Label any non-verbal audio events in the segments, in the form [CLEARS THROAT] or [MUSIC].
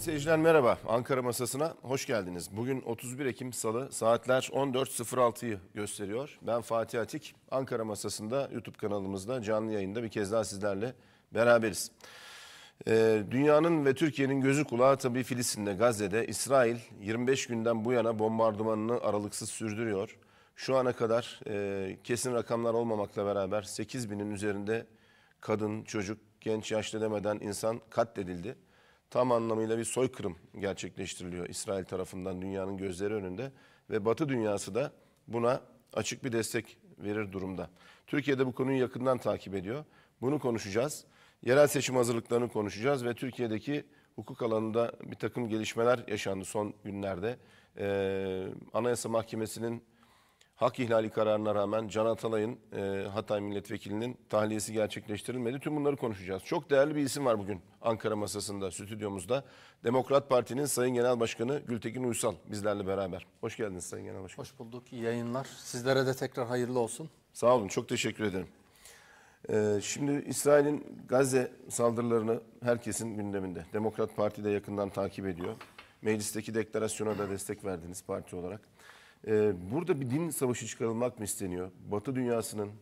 Sevgili seyirciler merhaba. Ankara Masası'na hoş geldiniz. Bugün 31 Ekim Salı saatler 14.06'yı gösteriyor. Ben Fatih Atik. Ankara Masası'nda YouTube kanalımızda canlı yayında bir kez daha sizlerle beraberiz. Ee, dünyanın ve Türkiye'nin gözü kulağı tabii Filistin'de, Gazze'de. İsrail 25 günden bu yana bombardımanını aralıksız sürdürüyor. Şu ana kadar e, kesin rakamlar olmamakla beraber 8 binin üzerinde kadın, çocuk, genç, yaşlı demeden insan katledildi tam anlamıyla bir soykırım gerçekleştiriliyor İsrail tarafından dünyanın gözleri önünde ve Batı dünyası da buna açık bir destek verir durumda. Türkiye de bu konuyu yakından takip ediyor. Bunu konuşacağız. Yerel seçim hazırlıklarını konuşacağız ve Türkiye'deki hukuk alanında bir takım gelişmeler yaşandı son günlerde. Ee, Anayasa Mahkemesi'nin hak ihlali kararına rağmen Can Atalay'ın e, Hatay Milletvekilinin tahliyesi gerçekleştirilmedi. Tüm bunları konuşacağız. Çok değerli bir isim var bugün Ankara masasında, stüdyomuzda. Demokrat Parti'nin Sayın Genel Başkanı Gültekin Uysal bizlerle beraber. Hoş geldiniz Sayın Genel Başkan. Hoş bulduk. İyi yayınlar. Sizlere de tekrar hayırlı olsun. Sağ olun. Çok teşekkür ederim. Ee, şimdi İsrail'in Gazze saldırılarını herkesin gündeminde. Demokrat Parti de yakından takip ediyor. Meclisteki deklarasyona da destek verdiniz parti olarak. Ee, burada bir din savaşı çıkarılmak mı isteniyor? Batı dünyasının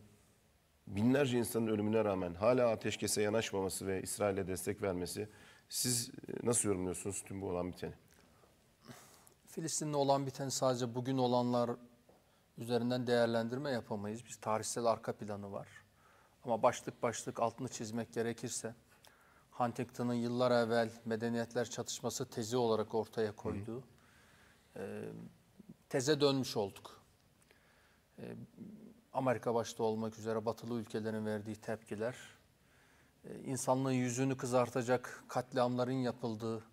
binlerce insanın ölümüne rağmen hala ateşkese yanaşmaması ve İsrail'e destek vermesi siz e, nasıl yorumluyorsunuz tüm bu olan biteni? Filistin'de olan biteni sadece bugün olanlar üzerinden değerlendirme yapamayız. Biz tarihsel arka planı var. Ama başlık başlık altını çizmek gerekirse Huntington'ın yıllar evvel medeniyetler çatışması tezi olarak ortaya koyduğu Hı. E, teze dönmüş olduk. Ee, Amerika başta olmak üzere batılı ülkelerin verdiği tepkiler, e, insanlığın yüzünü kızartacak katliamların yapıldığı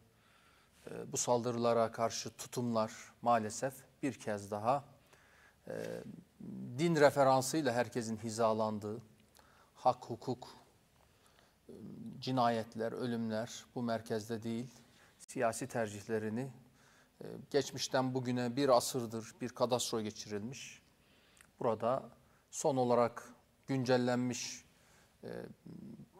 e, bu saldırılara karşı tutumlar maalesef bir kez daha e, din referansıyla herkesin hizalandığı, hak, hukuk, cinayetler, ölümler bu merkezde değil, siyasi tercihlerini ee, geçmişten bugüne bir asırdır bir kadastro geçirilmiş. Burada son olarak güncellenmiş e,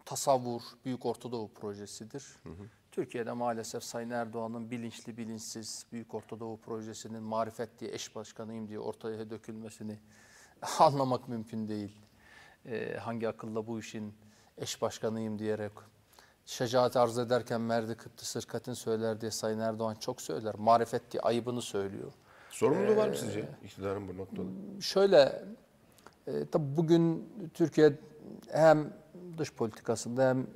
tasavvur Büyük Ortadoğu projesidir. Hı hı. Türkiye'de maalesef Sayın Erdoğan'ın bilinçli bilinçsiz Büyük Ortadoğu projesinin marifet diye eş başkanıyım diye ortaya dökülmesini [LAUGHS] anlamak mümkün değil. E, hangi akılla bu işin eş başkanıyım diyerek şecaat arz ederken merdi kıptı sırkatin söyler diye Sayın Erdoğan çok söyler. Marifet diye ayıbını söylüyor. Sorumluluğu ee, var mı ee, sizce iktidarın bu noktada? Şöyle, e, tabi bugün Türkiye hem dış politikasında hem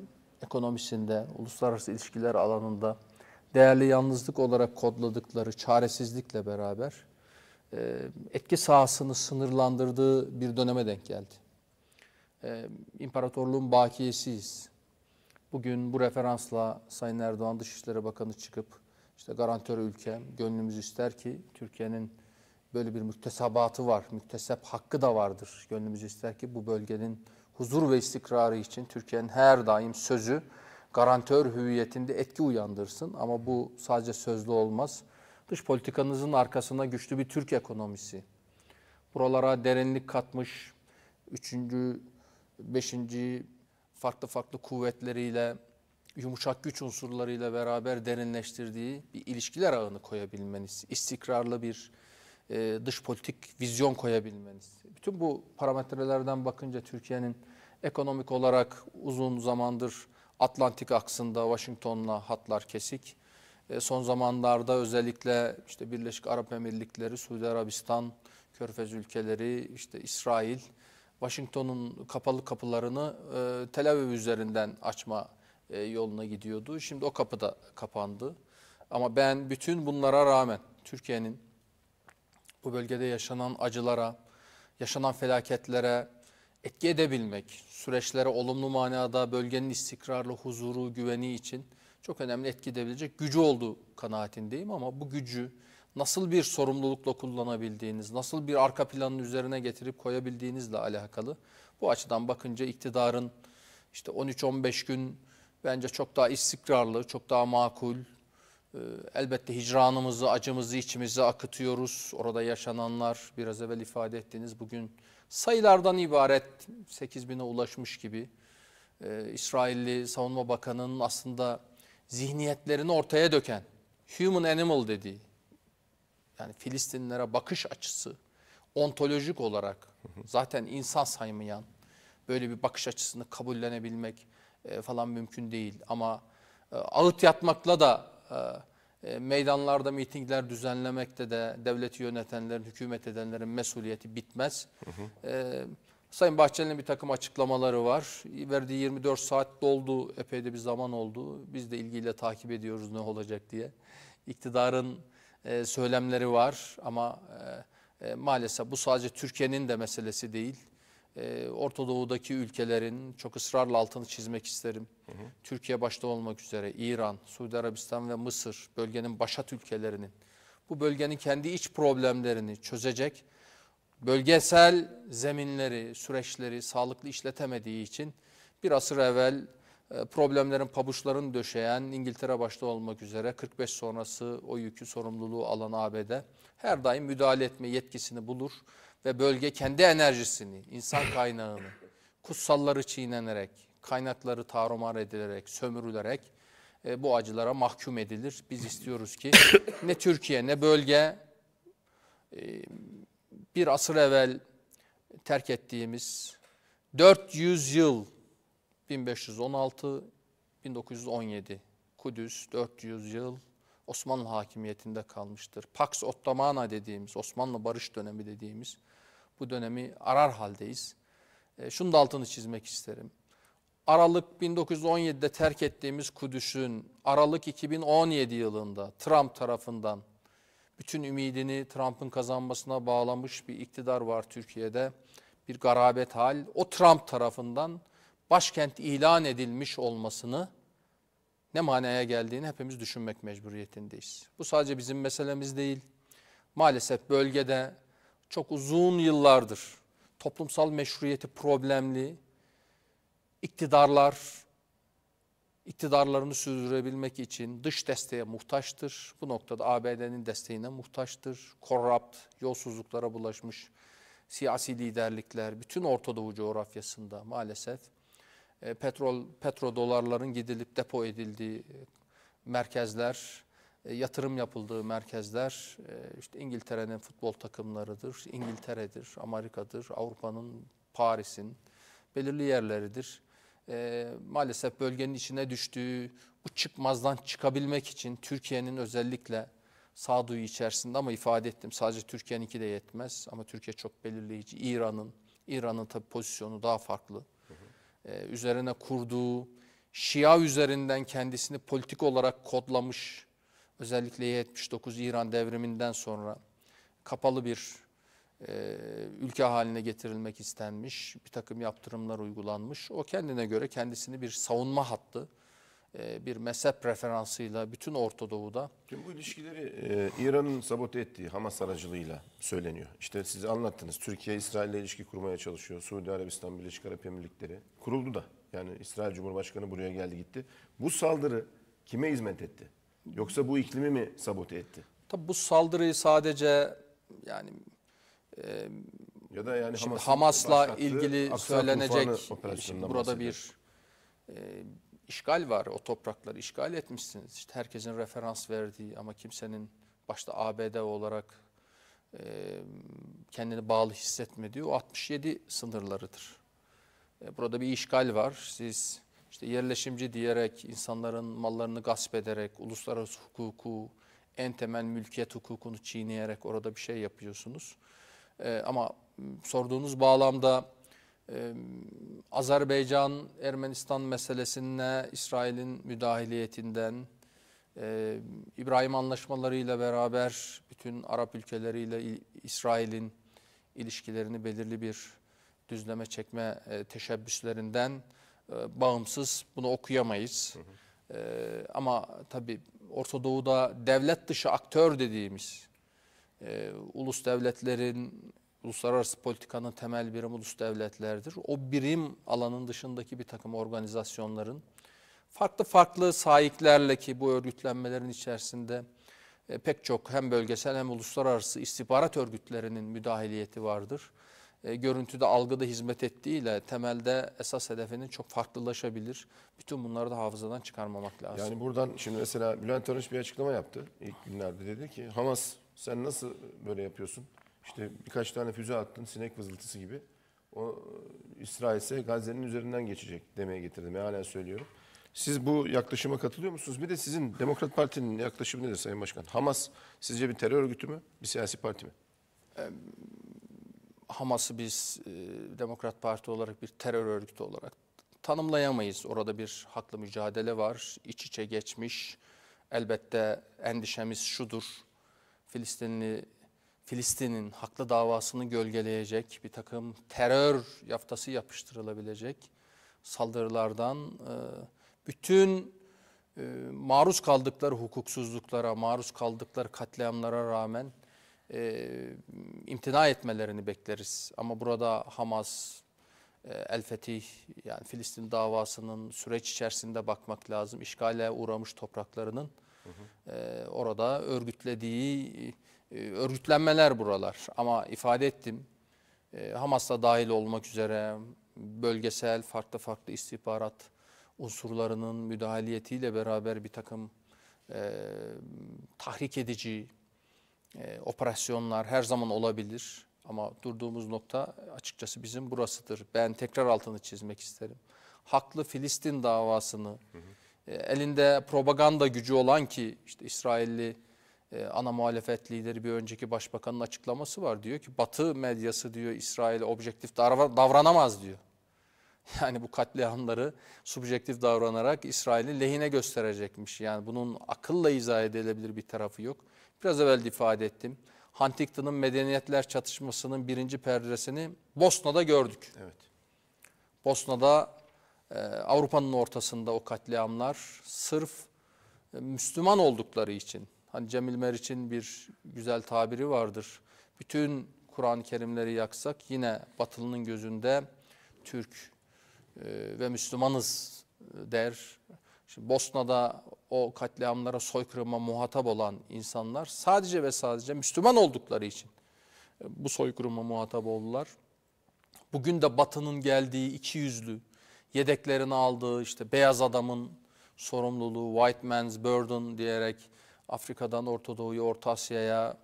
ekonomisinde, uluslararası ilişkiler alanında değerli yalnızlık olarak kodladıkları çaresizlikle beraber e, etki sahasını sınırlandırdığı bir döneme denk geldi. E, imparatorluğun bakiyesiyiz Bugün bu referansla Sayın Erdoğan Dışişleri Bakanı çıkıp işte garantör ülke gönlümüz ister ki Türkiye'nin böyle bir müktesebatı var. Müktesep hakkı da vardır. Gönlümüz ister ki bu bölgenin huzur ve istikrarı için Türkiye'nin her daim sözü garantör hüviyetinde etki uyandırsın. Ama bu sadece sözlü olmaz. Dış politikanızın arkasına güçlü bir Türk ekonomisi. Buralara derinlik katmış, üçüncü, beşinci, farklı farklı kuvvetleriyle, yumuşak güç unsurlarıyla beraber derinleştirdiği bir ilişkiler ağını koyabilmeniz, istikrarlı bir e, dış politik vizyon koyabilmeniz. Bütün bu parametrelerden bakınca Türkiye'nin ekonomik olarak uzun zamandır Atlantik aksında Washington'la hatlar kesik. E, son zamanlarda özellikle işte Birleşik Arap Emirlikleri, Suudi Arabistan, Körfez ülkeleri, işte İsrail Washington'un kapalı kapılarını e, Tel Aviv üzerinden açma e, yoluna gidiyordu. Şimdi o kapı da kapandı. Ama ben bütün bunlara rağmen Türkiye'nin bu bölgede yaşanan acılara, yaşanan felaketlere etki edebilmek, süreçlere olumlu manada bölgenin istikrarlı huzuru, güveni için çok önemli etki edebilecek gücü olduğu kanaatindeyim ama bu gücü nasıl bir sorumlulukla kullanabildiğiniz, nasıl bir arka planın üzerine getirip koyabildiğinizle alakalı. Bu açıdan bakınca iktidarın işte 13-15 gün bence çok daha istikrarlı, çok daha makul, ee, elbette hicranımızı, acımızı içimize akıtıyoruz. Orada yaşananlar biraz evvel ifade ettiğiniz bugün sayılardan ibaret 8 bine ulaşmış gibi. Ee, İsrailli Savunma Bakanı'nın aslında zihniyetlerini ortaya döken, human animal dediği, yani Filistinlilere bakış açısı ontolojik olarak zaten insan saymayan böyle bir bakış açısını kabullenebilmek e, falan mümkün değil. Ama e, ağıt yatmakla da e, e, meydanlarda mitingler düzenlemekte de devleti yönetenlerin, hükümet edenlerin mesuliyeti bitmez. Sayın Bahçeli'nin bir takım açıklamaları var. Verdiği 24 saat doldu, epey de bir zaman oldu. Biz de ilgiyle takip ediyoruz ne olacak diye. İktidarın e, söylemleri var ama e, e, maalesef bu sadece Türkiye'nin de meselesi değil. E, Orta Doğu'daki ülkelerin çok ısrarla altını çizmek isterim. Hı hı. Türkiye başta olmak üzere İran, Suudi Arabistan ve Mısır bölgenin başat ülkelerinin bu bölgenin kendi iç problemlerini çözecek bölgesel zeminleri, süreçleri sağlıklı işletemediği için bir asır evvel e, problemlerin pabuçlarını döşeyen İngiltere başta olmak üzere 45 sonrası o yükü sorumluluğu alan ABD her daim müdahale etme yetkisini bulur ve bölge kendi enerjisini, insan kaynağını, kutsalları çiğnenerek, kaynakları tarumar edilerek, sömürülerek e, bu acılara mahkum edilir. Biz istiyoruz ki [COUGHS] ne Türkiye ne bölge e, bir asır evvel terk ettiğimiz 400 yıl 1516 1917 Kudüs 400 yıl Osmanlı hakimiyetinde kalmıştır. Pax Ottomana dediğimiz Osmanlı barış dönemi dediğimiz bu dönemi arar haldeyiz. E, şunu da altını çizmek isterim. Aralık 1917'de terk ettiğimiz Kudüs'ün Aralık 2017 yılında Trump tarafından bütün ümidini Trump'ın kazanmasına bağlamış bir iktidar var Türkiye'de. Bir garabet hal. O Trump tarafından başkent ilan edilmiş olmasını ne manaya geldiğini hepimiz düşünmek mecburiyetindeyiz. Bu sadece bizim meselemiz değil. Maalesef bölgede çok uzun yıllardır toplumsal meşruiyeti problemli iktidarlar iktidarlarını sürdürebilmek için dış desteğe muhtaçtır. Bu noktada ABD'nin desteğine muhtaçtır. Korrupt, yolsuzluklara bulaşmış siyasi liderlikler bütün Orta coğrafyasında maalesef e, petrol petrodolarların gidilip depo edildiği e, merkezler, e, yatırım yapıldığı merkezler işte İngiltere'nin futbol takımlarıdır, İngiltere'dir, Amerika'dır, Avrupa'nın, Paris'in belirli yerleridir. maalesef bölgenin içine düştüğü bu çıkmazdan çıkabilmek için Türkiye'nin özellikle sağduyu içerisinde ama ifade ettim sadece Türkiye'ninki de yetmez ama Türkiye çok belirleyici. İran'ın İran'ın tabii pozisyonu daha farklı. E, üzerine kurduğu, Şia üzerinden kendisini politik olarak kodlamış, özellikle 79 İran devriminden sonra kapalı bir e, ülke haline getirilmek istenmiş, bir takım yaptırımlar uygulanmış. O kendine göre kendisini bir savunma hattı, e, bir mezhep referansıyla bütün Orta Doğu'da. Tüm bu ilişkileri e, İran'ın sabote ettiği Hamas aracılığıyla söyleniyor. İşte siz anlattınız. Türkiye İsrail'le ilişki kurmaya çalışıyor. Suudi Arabistan, Birleşik Arap Emirlikleri kuruldu da. Yani İsrail Cumhurbaşkanı buraya geldi gitti. Bu saldırı kime hizmet etti? Yoksa bu iklimi mi sabote etti? Tabi bu saldırıyı sadece yani e, ya da yani Hamas'la Hamas ilgili söylenecek burada bir e, işgal var. O toprakları işgal etmişsiniz. İşte herkesin referans verdiği ama kimsenin başta ABD olarak e, kendini bağlı hissetmediği o 67 sınırlarıdır. E, burada bir işgal var. Siz işte yerleşimci diyerek insanların mallarını gasp ederek uluslararası hukuku, en temel mülkiyet hukukunu çiğneyerek orada bir şey yapıyorsunuz. E, ama sorduğunuz bağlamda Azerbaycan, Ermenistan meselesine İsrail'in müdahiliyetinden İbrahim anlaşmaları ile beraber bütün Arap ülkeleriyle İsrail'in ilişkilerini belirli bir düzleme çekme teşebbüslerinden bağımsız bunu okuyamayız. Hı hı. ama tabi Orta Doğu'da devlet dışı aktör dediğimiz ulus devletlerin Uluslararası politikanın temel birimi ulus devletlerdir. O birim alanın dışındaki bir takım organizasyonların farklı farklı sahiplerle ki bu örgütlenmelerin içerisinde e, pek çok hem bölgesel hem uluslararası istihbarat örgütlerinin müdahiliyeti vardır. E, görüntüde algıda hizmet ettiğiyle temelde esas hedefinin çok farklılaşabilir. Bütün bunları da hafızadan çıkarmamak lazım. Yani buradan şimdi mesela Bülent Arınç bir açıklama yaptı ilk günlerde. Dedi ki Hamas sen nasıl böyle yapıyorsun? İşte birkaç tane füze attın sinek vızıltısı gibi. O e, İsrail ise Gazze'nin üzerinden geçecek demeye getirdim. Yani hala söylüyorum. Siz bu yaklaşıma katılıyor musunuz? Bir de sizin Demokrat Parti'nin yaklaşımı nedir Sayın Başkan? Hamas sizce bir terör örgütü mü, bir siyasi parti mi? Hamas'ı biz e, Demokrat Parti olarak bir terör örgütü olarak tanımlayamayız. Orada bir haklı mücadele var, iç içe geçmiş. Elbette endişemiz şudur. Filistinli Filistin'in haklı davasını gölgeleyecek bir takım terör yaftası yapıştırılabilecek saldırılardan e, bütün e, maruz kaldıkları hukuksuzluklara, maruz kaldıkları katliamlara rağmen e, imtina etmelerini bekleriz. Ama burada Hamas, El Fetih yani Filistin davasının süreç içerisinde bakmak lazım. İşgale uğramış topraklarının hı hı. orada örgütlediği örgütlenmeler ee, buralar ama ifade ettim. Ee, Hamas da dahil olmak üzere bölgesel farklı farklı istihbarat unsurlarının müdahaleyetiyle beraber bir takım e, tahrik edici e, operasyonlar her zaman olabilir. Ama durduğumuz nokta açıkçası bizim burasıdır. Ben tekrar altını çizmek isterim. Haklı Filistin davasını hı hı. E, elinde propaganda gücü olan ki işte İsrailli e, ana muhalefet lideri bir önceki başbakanın açıklaması var. Diyor ki batı medyası diyor İsrail'e objektif davranamaz diyor. [LAUGHS] Yani bu katliamları subjektif davranarak İsrail'i lehine gösterecekmiş. Yani bunun akılla izah edilebilir bir tarafı yok. Biraz evvel ifade ettim. Huntington'ın medeniyetler çatışmasının birinci perdesini Bosna'da gördük. Evet. Bosna'da e, Avrupa'nın ortasında o katliamlar sırf e, Müslüman oldukları için Hani Cemil Meriç'in bir güzel tabiri vardır. Bütün Kur'an-ı Kerimleri yaksak yine batılının gözünde Türk e, ve Müslümanız e, der. Şimdi Bosna'da o katliamlara, soykırıma muhatap olan insanlar sadece ve sadece Müslüman oldukları için e, bu soykırıma muhatap oldular. Bugün de Batı'nın geldiği iki yüzlü, yedeklerini aldığı işte beyaz adamın sorumluluğu, white man's burden diyerek Afrika'dan Orta Doğu'ya, Orta Asya'ya,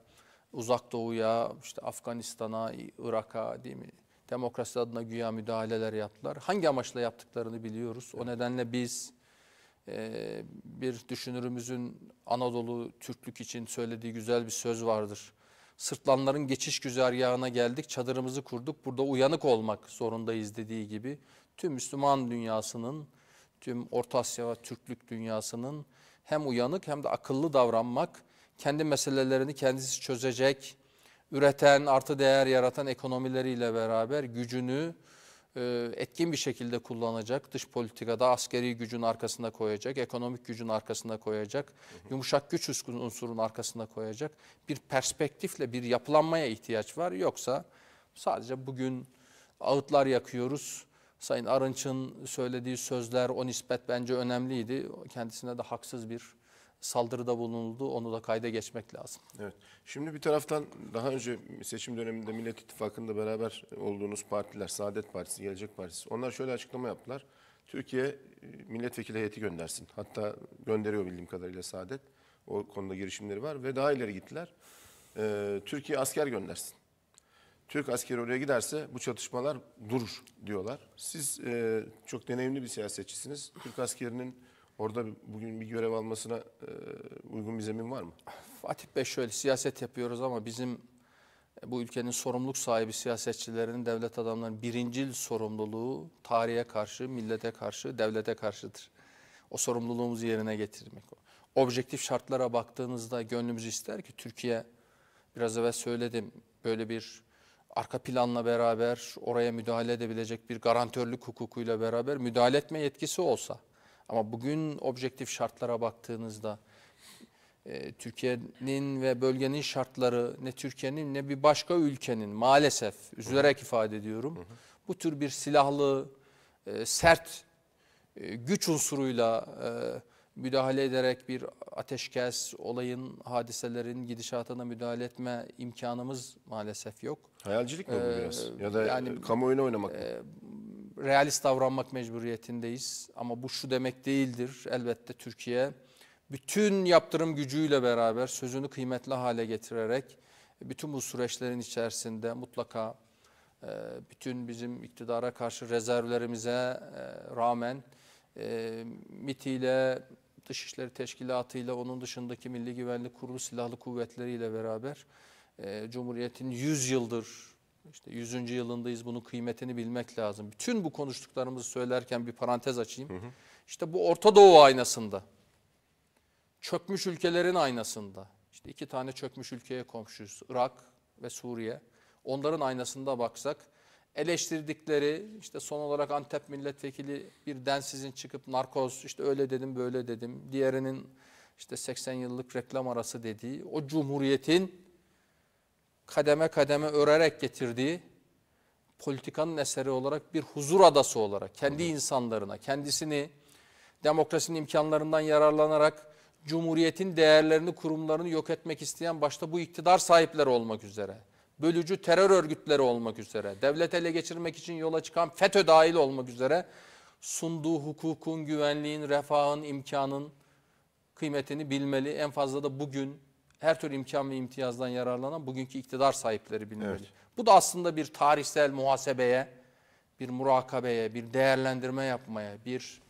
Uzak Doğu'ya, işte Afganistan'a, Irak'a değil mi? Demokrasi adına güya müdahaleler yaptılar. Hangi amaçla yaptıklarını biliyoruz. O nedenle biz e, bir düşünürümüzün Anadolu Türklük için söylediği güzel bir söz vardır. Sırtlanların geçiş güzergahına geldik, çadırımızı kurduk, burada uyanık olmak zorundayız dediği gibi tüm Müslüman dünyasının, tüm Orta Asya ve Türklük dünyasının hem uyanık hem de akıllı davranmak, kendi meselelerini kendisi çözecek, üreten, artı değer yaratan ekonomileriyle beraber gücünü e, etkin bir şekilde kullanacak, dış politikada askeri gücün arkasında koyacak, ekonomik gücün arkasında koyacak, yumuşak güç unsurun arkasında koyacak bir perspektifle bir yapılanmaya ihtiyaç var. Yoksa sadece bugün ağıtlar yakıyoruz, Sayın Arınç'ın söylediği sözler, o nispet bence önemliydi. Kendisine de haksız bir saldırıda bulunuldu. Onu da kayda geçmek lazım. Evet. Şimdi bir taraftan daha önce seçim döneminde Millet İttifakı'nda beraber olduğunuz partiler, Saadet Partisi, Gelecek Partisi, onlar şöyle açıklama yaptılar. Türkiye e, milletvekili heyeti göndersin. Hatta gönderiyor bildiğim kadarıyla Saadet. O konuda girişimleri var ve daha ileri gittiler. Ee, Türkiye asker göndersin. Türk askeri oraya giderse bu çatışmalar durur diyorlar. Siz e, çok deneyimli bir siyasetçisiniz. Türk askerinin orada bugün bir görev almasına e, uygun bir zemin var mı? Fatih Bey şöyle siyaset yapıyoruz ama bizim e, bu ülkenin sorumluluk sahibi siyasetçilerinin, devlet adamlarının birincil sorumluluğu tarihe karşı, millete karşı, devlete karşıdır. O sorumluluğumuzu yerine getirmek. Objektif şartlara baktığınızda gönlümüz ister ki Türkiye, biraz evvel söyledim, böyle bir arka planla beraber oraya müdahale edebilecek bir garantörlük hukukuyla beraber müdahale etme yetkisi olsa. Ama bugün objektif şartlara baktığınızda e, Türkiye'nin ve bölgenin şartları ne Türkiye'nin ne bir başka ülkenin maalesef üzülerek ifade ediyorum. Bu tür bir silahlı e, sert e, güç unsuruyla e, müdahale ederek bir ateşkes, olayın, hadiselerin gidişatına müdahale etme imkanımız maalesef yok. Hayalcilik mi ee, biraz? Ya da yani, e, kamuoyuna oynamak mı? E, realist davranmak mecburiyetindeyiz. Ama bu şu demek değildir. Elbette Türkiye bütün yaptırım gücüyle beraber sözünü kıymetli hale getirerek bütün bu süreçlerin içerisinde mutlaka e, bütün bizim iktidara karşı rezervlerimize e, rağmen MIT'iyle Dışişleri Teşkilatı ile onun dışındaki Milli Güvenlik Kurulu Silahlı Kuvvetleri ile beraber e, Cumhuriyet'in 100 yıldır işte 100. yılındayız bunun kıymetini bilmek lazım. Bütün bu konuştuklarımızı söylerken bir parantez açayım. Hı hı. İşte bu Orta Doğu aynasında, çökmüş ülkelerin aynasında, işte iki tane çökmüş ülkeye komşuyuz Irak ve Suriye. Onların aynasında baksak eleştirdikleri işte son olarak Antep milletvekili bir densizin çıkıp narkoz işte öyle dedim böyle dedim diğerinin işte 80 yıllık reklam arası dediği o cumhuriyetin kademe kademe örerek getirdiği politikanın eseri olarak bir huzur adası olarak kendi Hı. insanlarına kendisini demokrasinin imkanlarından yararlanarak cumhuriyetin değerlerini kurumlarını yok etmek isteyen başta bu iktidar sahipleri olmak üzere bölücü terör örgütleri olmak üzere, devlet ele geçirmek için yola çıkan FETÖ dahil olmak üzere sunduğu hukukun, güvenliğin, refahın, imkanın kıymetini bilmeli. En fazla da bugün her tür imkan ve imtiyazdan yararlanan bugünkü iktidar sahipleri bilmeli. Evet. Bu da aslında bir tarihsel muhasebeye, bir murakabeye, bir değerlendirme yapmaya, bir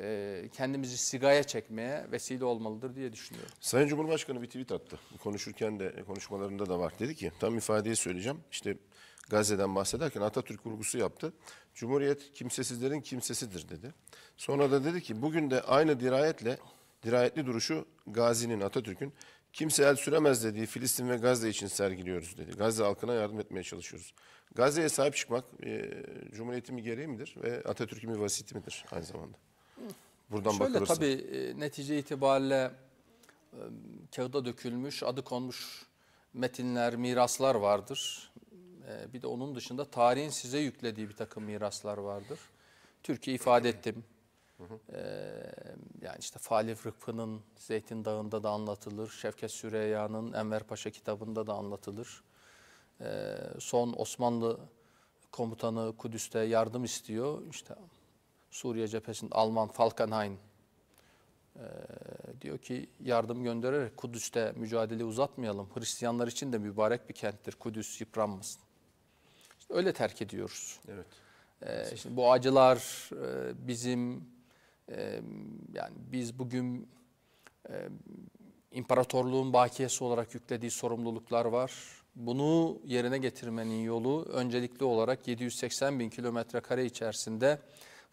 e, kendimizi sigaya çekmeye vesile olmalıdır diye düşünüyorum. Sayın Cumhurbaşkanı bir tweet attı. Konuşurken de konuşmalarında da var. Dedi ki tam ifadeyi söyleyeceğim. İşte Gazze'den bahsederken Atatürk kurgusu yaptı. Cumhuriyet kimsesizlerin kimsesidir dedi. Sonra da dedi ki bugün de aynı dirayetle dirayetli duruşu Gazi'nin Atatürk'ün kimse el süremez dediği Filistin ve Gazze için sergiliyoruz dedi. Gazze halkına yardım etmeye çalışıyoruz. Gazze'ye sahip çıkmak e, Cumhuriyet'in bir gereği midir ve Atatürk'ün bir vasiti midir aynı zamanda? Buradan Şöyle bakılırsa. tabii e, netice itibariyle e, kağıda dökülmüş, adı konmuş metinler, miraslar vardır. E, bir de onun dışında tarihin size yüklediği bir takım miraslar vardır. Türkiye ifade ettim. Yani işte Falif Rıfkı'nın Zeytin Dağı'nda da anlatılır. Şevket Süreyya'nın Enver Paşa kitabında da anlatılır. Son Osmanlı komutanı Kudüs'te yardım istiyor. İşte Suriye cephesinde Alman Falkenhayn e, diyor ki yardım göndererek Kudüs'te mücadele uzatmayalım. Hristiyanlar için de mübarek bir kenttir. Kudüs yıpranmasın. İşte öyle terk ediyoruz. Evet. E, şimdi bu acılar e, bizim e, yani biz bugün e, imparatorluğun bakiyesi olarak yüklediği sorumluluklar var. Bunu yerine getirmenin yolu öncelikli olarak 780 bin kilometre kare içerisinde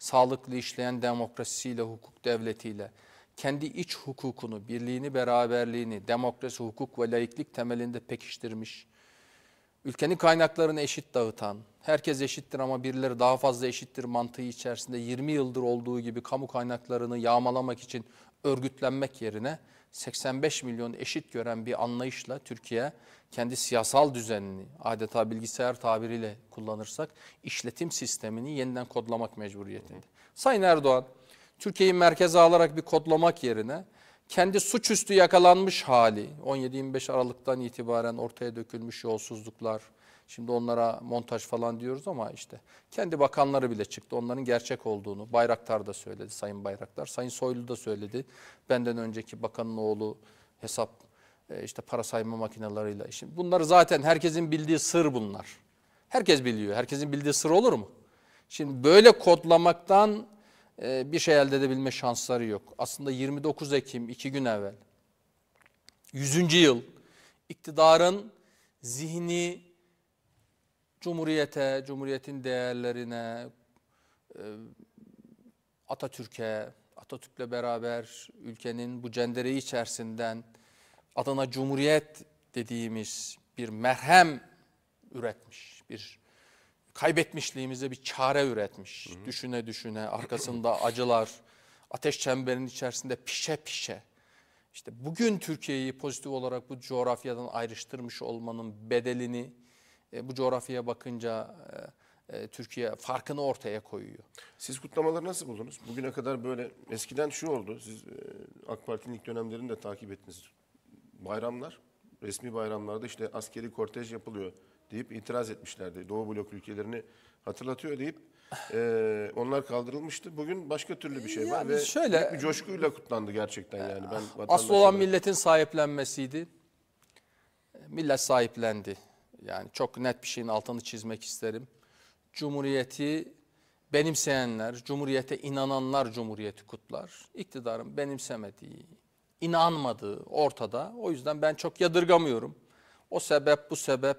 sağlıklı işleyen demokrasisiyle, hukuk devletiyle, kendi iç hukukunu, birliğini, beraberliğini, demokrasi, hukuk ve laiklik temelinde pekiştirmiş, ülkenin kaynaklarını eşit dağıtan, herkes eşittir ama birileri daha fazla eşittir mantığı içerisinde 20 yıldır olduğu gibi kamu kaynaklarını yağmalamak için örgütlenmek yerine 85 milyon eşit gören bir anlayışla Türkiye kendi siyasal düzenini adeta bilgisayar tabiriyle kullanırsak işletim sistemini yeniden kodlamak mecburiyetinde. Sayın Erdoğan Türkiye'yi merkeze alarak bir kodlamak yerine kendi suçüstü yakalanmış hali 17-25 Aralık'tan itibaren ortaya dökülmüş yolsuzluklar, Şimdi onlara montaj falan diyoruz ama işte kendi bakanları bile çıktı. Onların gerçek olduğunu Bayraktar da söyledi Sayın Bayraktar. Sayın Soylu da söyledi. Benden önceki bakanın oğlu hesap e, işte para sayma makineleriyle. Şimdi bunları zaten herkesin bildiği sır bunlar. Herkes biliyor. Herkesin bildiği sır olur mu? Şimdi böyle kodlamaktan e, bir şey elde edebilme şansları yok. Aslında 29 Ekim iki gün evvel 100. yıl iktidarın zihni Cumhuriyete, Cumhuriyetin değerlerine, e, Atatürk'e, Atatürk'le beraber ülkenin bu cendereyi içerisinden Adana Cumhuriyet dediğimiz bir merhem üretmiş. Bir kaybetmişliğimize bir çare üretmiş. Hı hı. Düşüne düşüne arkasında acılar, ateş çemberinin içerisinde pişe pişe. İşte bugün Türkiye'yi pozitif olarak bu coğrafyadan ayrıştırmış olmanın bedelini e, bu coğrafyaya bakınca e, e, Türkiye farkını ortaya koyuyor. Siz kutlamaları nasıl buldunuz? Bugüne kadar böyle eskiden şu oldu. Siz AK Parti'nin ilk dönemlerini de takip ettiniz. Bayramlar, resmi bayramlarda işte askeri kortej yapılıyor deyip itiraz etmişlerdi. Doğu blok ülkelerini hatırlatıyor deyip e, onlar kaldırılmıştı. Bugün başka türlü bir şey yani var ve şöyle, bir coşkuyla kutlandı gerçekten yani. Ben asıl olan milletin sahiplenmesiydi. Millet sahiplendi yani çok net bir şeyin altını çizmek isterim. Cumhuriyeti benimseyenler, cumhuriyete inananlar cumhuriyeti kutlar. İktidarın benimsemediği, inanmadığı ortada. O yüzden ben çok yadırgamıyorum. O sebep bu sebep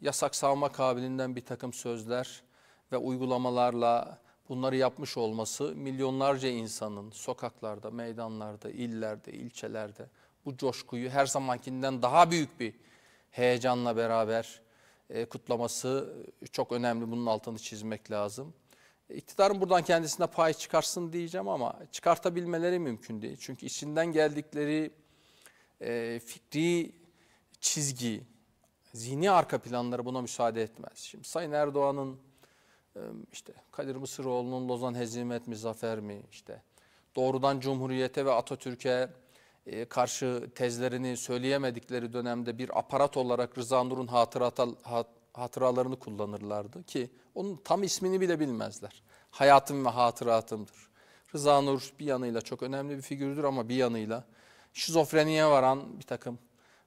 yasak savma kabilinden bir takım sözler ve uygulamalarla bunları yapmış olması milyonlarca insanın sokaklarda, meydanlarda, illerde, ilçelerde bu coşkuyu her zamankinden daha büyük bir heyecanla beraber e, kutlaması çok önemli. Bunun altını çizmek lazım. İktidarın buradan kendisine pay çıkarsın diyeceğim ama çıkartabilmeleri mümkün değil. Çünkü içinden geldikleri e, fikri çizgi, zihni arka planları buna müsaade etmez. Şimdi Sayın Erdoğan'ın e, işte Kadir Mısıroğlu'nun Lozan hezimet mi, zafer mi işte doğrudan Cumhuriyete ve Atatürk'e e, karşı tezlerini söyleyemedikleri dönemde bir aparat olarak Rıza Nur'un hatırata, hatıralarını kullanırlardı ki onun tam ismini bile bilmezler. Hayatım ve hatıratımdır. Rıza Nur bir yanıyla çok önemli bir figürdür ama bir yanıyla şizofreniye varan bir takım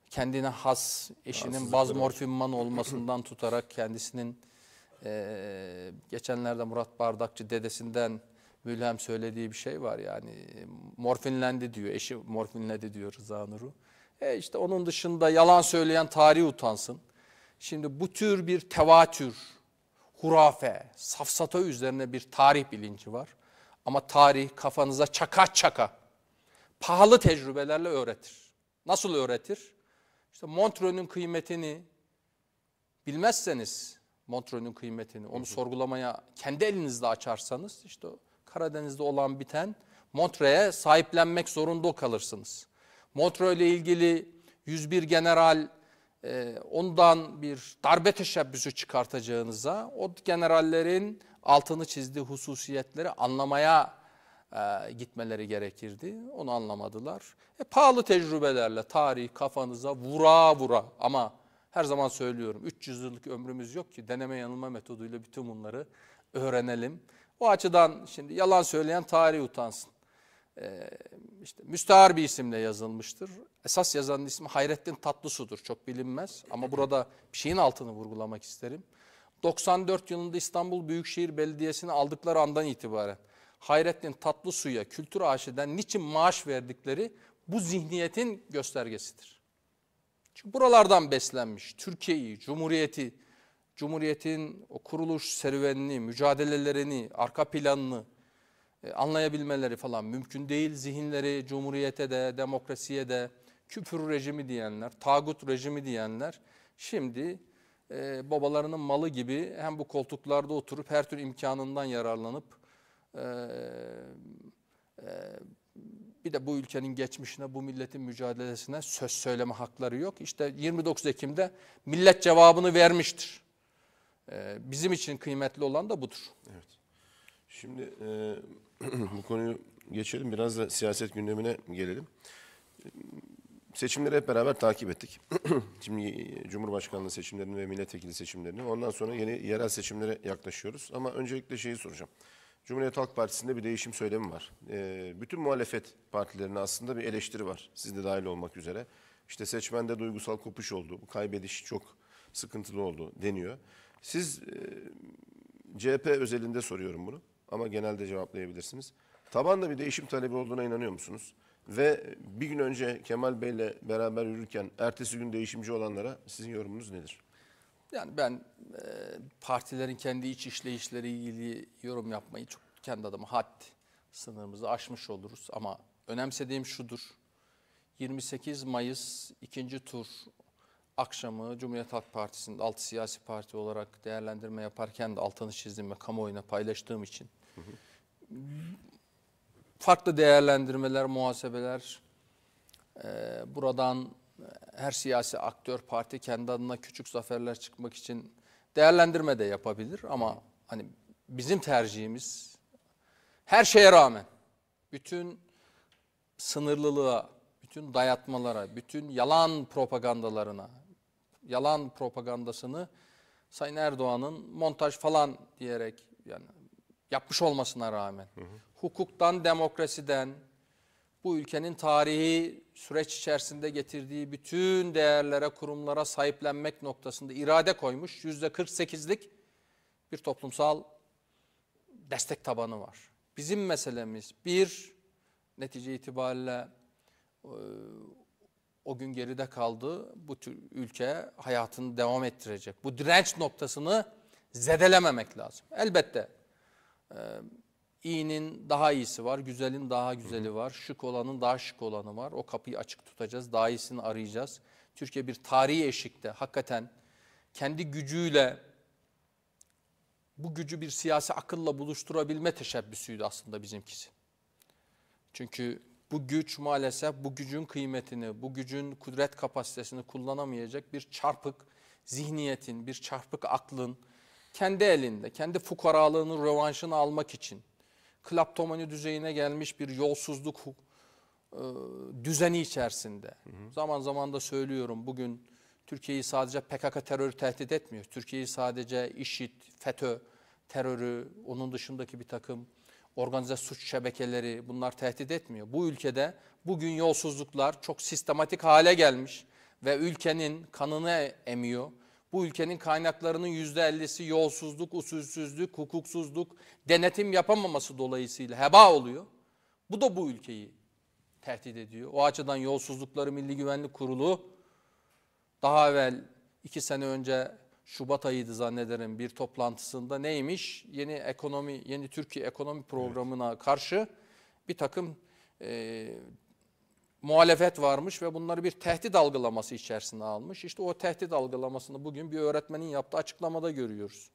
kendine has eşinin baz morfinman olmasından tutarak kendisinin e, geçenlerde Murat Bardakçı dedesinden mülhem söylediği bir şey var yani morfinlendi diyor eşi morfinledi diyor Rıza Nur'u. E işte onun dışında yalan söyleyen tarihi utansın. Şimdi bu tür bir tevatür, hurafe, safsata üzerine bir tarih bilinci var. Ama tarih kafanıza çaka çaka pahalı tecrübelerle öğretir. Nasıl öğretir? İşte Montreux'un kıymetini bilmezseniz Montreux'un kıymetini onu sorgulamaya kendi elinizle açarsanız işte o Karadeniz'de olan biten Montre'ye sahiplenmek zorunda kalırsınız. Montre ile ilgili 101 general e, ondan bir darbe teşebbüsü çıkartacağınıza o generallerin altını çizdiği hususiyetleri anlamaya e, gitmeleri gerekirdi. Onu anlamadılar. E, pahalı tecrübelerle tarih kafanıza vura vura ama her zaman söylüyorum 300 yıllık ömrümüz yok ki deneme yanılma metoduyla bütün bunları öğrenelim. O açıdan şimdi yalan söyleyen tarih utansın. Ee, işte müstahar bir isimle yazılmıştır. Esas yazanın ismi Hayrettin Tatlısu'dur. Çok bilinmez ama burada bir şeyin altını vurgulamak isterim. 94 yılında İstanbul Büyükşehir Belediyesi'ni aldıkları andan itibaren Hayrettin Tatlısu'ya kültür aşiden niçin maaş verdikleri bu zihniyetin göstergesidir. Çünkü buralardan beslenmiş Türkiye'yi, Cumhuriyeti, Cumhuriyet'in o kuruluş serüvenini, mücadelelerini, arka planını e, anlayabilmeleri falan mümkün değil. Zihinleri Cumhuriyet'e de, demokrasiye de, küfür rejimi diyenler, tagut rejimi diyenler şimdi e, babalarının malı gibi hem bu koltuklarda oturup her tür imkanından yararlanıp e, e, bir de bu ülkenin geçmişine, bu milletin mücadelesine söz söyleme hakları yok. İşte 29 Ekim'de millet cevabını vermiştir. Ee, bizim için kıymetli olan da budur. Evet. Şimdi e, [CLEARS THROAT] bu konuyu geçelim. Biraz da siyaset gündemine gelelim. Seçimleri hep beraber takip ettik. [CLEARS THROAT] Şimdi e, Cumhurbaşkanlığı seçimlerini ve milletvekili seçimlerini. Ondan sonra yeni yerel seçimlere yaklaşıyoruz. Ama öncelikle şeyi soracağım. Cumhuriyet Halk Partisi'nde bir değişim söylemi var. E, bütün muhalefet partilerine aslında bir eleştiri var. Siz de dahil olmak üzere. İşte seçmende duygusal kopuş oldu. Bu kaybediş çok sıkıntılı oldu deniyor. Siz e, CHP özelinde soruyorum bunu ama genelde cevaplayabilirsiniz. Tabanda bir değişim talebi olduğuna inanıyor musunuz? Ve bir gün önce Kemal Bey'le beraber yürürken ertesi gün değişimci olanlara sizin yorumunuz nedir? Yani ben e, partilerin kendi iç işleyişleriyle ilgili yorum yapmayı çok kendi adıma had sınırımızı aşmış oluruz. Ama önemsediğim şudur. 28 Mayıs ikinci tur akşamı Cumhuriyet Halk Partisi'nin alt siyasi parti olarak değerlendirme yaparken de altını çizdim ve kamuoyuna paylaştığım için hı hı. farklı değerlendirmeler, muhasebeler e, buradan e, her siyasi aktör parti kendi adına küçük zaferler çıkmak için değerlendirme de yapabilir ama hani bizim tercihimiz her şeye rağmen bütün sınırlılığa, bütün dayatmalara, bütün yalan propagandalarına, yalan propagandasını Sayın Erdoğan'ın montaj falan diyerek yani yapmış olmasına rağmen hı hı. hukuktan, demokrasiden, bu ülkenin tarihi süreç içerisinde getirdiği bütün değerlere, kurumlara sahiplenmek noktasında irade koymuş yüzde %48'lik bir toplumsal destek tabanı var. Bizim meselemiz bir, netice itibariyle o gün geride kaldı. Bu tür ülke hayatını devam ettirecek. Bu direnç noktasını zedelememek lazım. Elbette e, iyinin daha iyisi var, güzelin daha güzeli var, şık olanın daha şık olanı var. O kapıyı açık tutacağız, daha iyisini arayacağız. Türkiye bir tarihi eşikte hakikaten kendi gücüyle bu gücü bir siyasi akılla buluşturabilme teşebbüsüydü aslında bizimkisi. Çünkü bu güç maalesef bu gücün kıymetini, bu gücün kudret kapasitesini kullanamayacak bir çarpık zihniyetin, bir çarpık aklın kendi elinde, kendi fukaralığının rövanşını almak için klaptomani düzeyine gelmiş bir yolsuzluk e, düzeni içerisinde. Hı hı. Zaman zaman da söylüyorum bugün Türkiye'yi sadece PKK terörü tehdit etmiyor. Türkiye'yi sadece IŞİD, FETÖ terörü, onun dışındaki bir takım organize suç şebekeleri bunlar tehdit etmiyor. Bu ülkede bugün yolsuzluklar çok sistematik hale gelmiş ve ülkenin kanını emiyor. Bu ülkenin kaynaklarının yüzde %50'si yolsuzluk, usulsüzlük, hukuksuzluk, denetim yapamaması dolayısıyla heba oluyor. Bu da bu ülkeyi tehdit ediyor. O açıdan yolsuzlukları Milli Güvenlik Kurulu daha evvel iki sene önce Şubat ayıydı zannederim bir toplantısında neymiş? Yeni ekonomi, yeni Türkiye ekonomi programına evet. karşı bir takım e, muhalefet varmış ve bunları bir tehdit algılaması içerisinde almış. İşte o tehdit algılamasını bugün bir öğretmenin yaptığı açıklamada görüyoruz.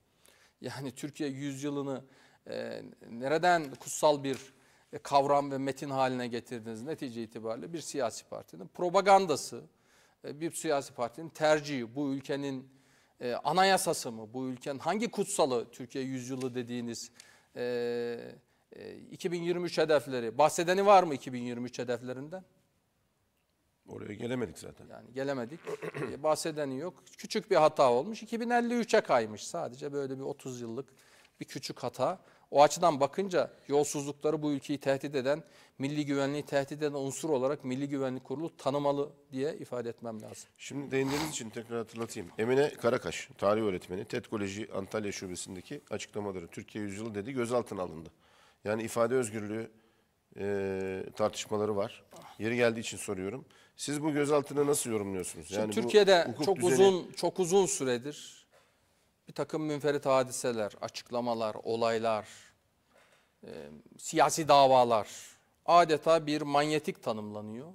Yani Türkiye yüzyılını e, nereden kutsal bir e, kavram ve metin haline getirdiniz netice itibariyle bir siyasi partinin propagandası, e, bir siyasi partinin tercihi bu ülkenin e, anayasası mı bu ülkenin hangi kutsalı Türkiye yüzyılı dediğiniz ee, e, e, 2023 hedefleri bahsedeni var mı 2023 hedeflerinden? Oraya gelemedik zaten. Yani gelemedik. e, bahsedeni yok. Küçük bir hata olmuş. 2053'e kaymış sadece böyle bir 30 yıllık bir küçük hata. O açıdan bakınca yolsuzlukları bu ülkeyi tehdit eden, milli güvenliği tehdit eden unsur olarak Milli Güvenlik Kurulu tanımalı diye ifade etmem lazım. Şimdi değindiğiniz için tekrar hatırlatayım. Emine Karakaş, tarih öğretmeni, TED Antalya Şubesi'ndeki açıklamaları Türkiye Yüzyılı dedi gözaltına alındı. Yani ifade özgürlüğü e, tartışmaları var. Yeri geldiği için soruyorum. Siz bu gözaltını nasıl yorumluyorsunuz? Şimdi yani Türkiye'de çok düzeni... uzun çok uzun süredir bir takım münferit hadiseler, açıklamalar, olaylar, e, siyasi davalar adeta bir manyetik tanımlanıyor.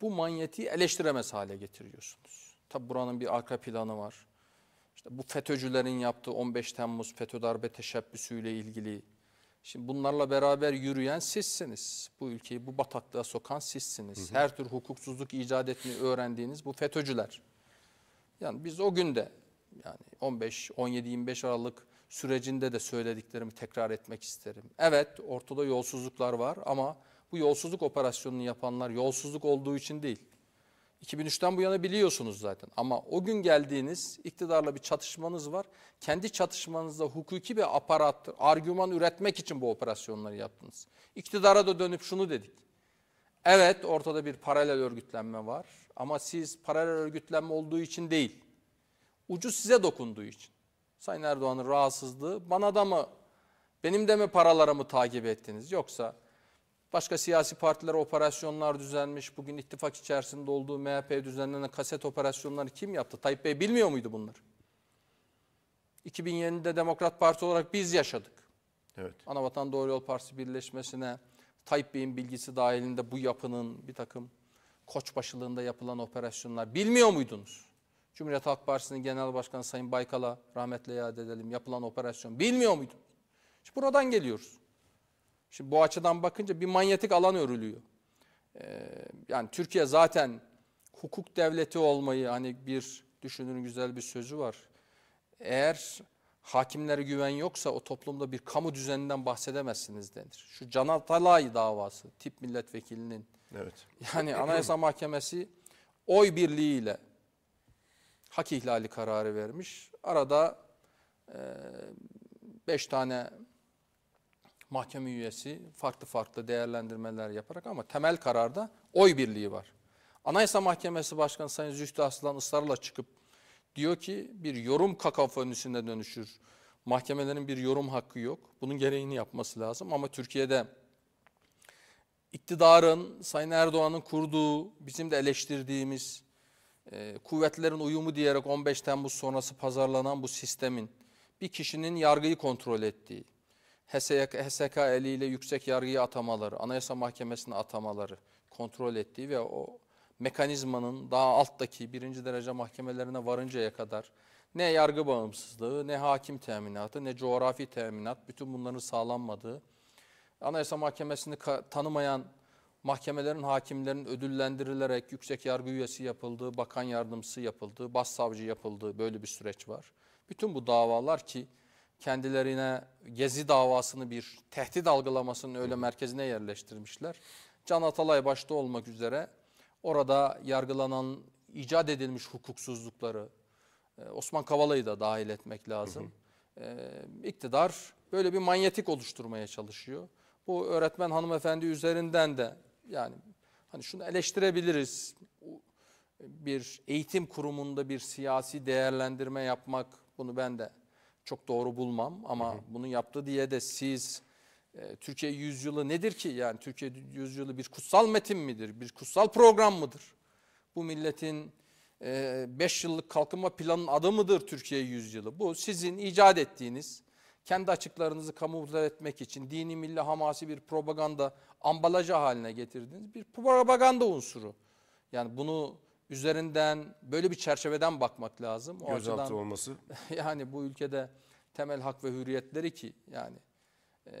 Bu manyetiği eleştiremez hale getiriyorsunuz. Tabi buranın bir arka planı var. İşte bu FETÖ'cülerin yaptığı 15 Temmuz FETÖ darbe teşebbüsüyle ilgili. Şimdi bunlarla beraber yürüyen sizsiniz. Bu ülkeyi bu bataklığa sokan sizsiniz. Hı hı. Her tür hukuksuzluk icat etmeyi öğrendiğiniz bu FETÖ'cüler. Yani biz o günde yani 15, 17, 25 Aralık sürecinde de söylediklerimi tekrar etmek isterim. Evet ortada yolsuzluklar var ama bu yolsuzluk operasyonunu yapanlar yolsuzluk olduğu için değil. 2003'ten bu yana biliyorsunuz zaten ama o gün geldiğiniz iktidarla bir çatışmanız var. Kendi çatışmanızda hukuki bir aparat, argüman üretmek için bu operasyonları yaptınız. İktidara da dönüp şunu dedik. Evet ortada bir paralel örgütlenme var ama siz paralel örgütlenme olduğu için değil Ucu size dokunduğu için. Sayın Erdoğan'ın rahatsızlığı bana da mı, benim de mi paralarımı takip ettiniz? Yoksa başka siyasi partilere operasyonlar düzenmiş, bugün ittifak içerisinde olduğu MHP düzenlenen kaset operasyonları kim yaptı? Tayyip Bey bilmiyor muydu bunları? 2007'de Demokrat Parti olarak biz yaşadık. Evet. Anavatan Doğru Yol Partisi birleşmesine Tayyip Bey'in bilgisi dahilinde bu yapının bir takım koçbaşılığında yapılan operasyonlar bilmiyor muydunuz? Cumhuriyet Halk Partisi'nin Genel Başkanı Sayın Baykal'a rahmetle iade edelim yapılan operasyon. Bilmiyor muydun? Şimdi buradan geliyoruz. Şimdi bu açıdan bakınca bir manyetik alan örülüyor. Ee, yani Türkiye zaten hukuk devleti olmayı hani bir düşünürün güzel bir sözü var. Eğer hakimlere güven yoksa o toplumda bir kamu düzeninden bahsedemezsiniz denir. Şu Can Atalay davası tip milletvekilinin. Evet. Yani Anayasa Mahkemesi oy birliğiyle hak ihlali kararı vermiş. Arada e, beş tane mahkeme üyesi farklı farklı değerlendirmeler yaparak ama temel kararda oy birliği var. Anayasa Mahkemesi Başkanı Sayın Zühtü Aslan ısrarla çıkıp diyor ki bir yorum kakafonüsüne dönüşür. Mahkemelerin bir yorum hakkı yok. Bunun gereğini yapması lazım ama Türkiye'de iktidarın, Sayın Erdoğan'ın kurduğu, bizim de eleştirdiğimiz e, kuvvetlerin uyumu diyerek 15 Temmuz sonrası pazarlanan bu sistemin bir kişinin yargıyı kontrol ettiği, HSK, HSK eliyle yüksek yargıyı atamaları, Anayasa Mahkemesi'ne atamaları kontrol ettiği ve o mekanizmanın daha alttaki birinci derece mahkemelerine varıncaya kadar ne yargı bağımsızlığı, ne hakim teminatı, ne coğrafi teminat, bütün bunların sağlanmadığı, Anayasa Mahkemesi'ni tanımayan mahkemelerin hakimlerin ödüllendirilerek yüksek yargı üyesi yapıldığı, bakan yardımcısı yapıldığı, savcı yapıldığı böyle bir süreç var. Bütün bu davalar ki kendilerine gezi davasını bir tehdit algılamasının öyle merkezine yerleştirmişler. Can Atalay başta olmak üzere orada yargılanan icat edilmiş hukuksuzlukları e, Osman Kavala'yı da dahil etmek lazım. Hı hı. E, iktidar böyle bir manyetik oluşturmaya çalışıyor. Bu öğretmen hanımefendi üzerinden de yani hani şunu eleştirebiliriz. Bir eğitim kurumunda bir siyasi değerlendirme yapmak bunu ben de çok doğru bulmam ama hı hı. bunu yaptı diye de siz e, Türkiye yüzyılı nedir ki? Yani Türkiye yüzyılı bir kutsal metin midir? Bir kutsal program mıdır? Bu milletin 5 e, yıllık kalkınma planının adı mıdır Türkiye yüzyılı? Bu sizin icat ettiğiniz kendi açıklarınızı kamufle etmek için dini milli hamasi bir propaganda ambalajı haline getirdiğiniz bir propaganda unsuru. Yani bunu üzerinden böyle bir çerçeveden bakmak lazım. O Gözaltı açıdan, olması. [LAUGHS] Yani bu ülkede temel hak ve hürriyetleri ki yani e,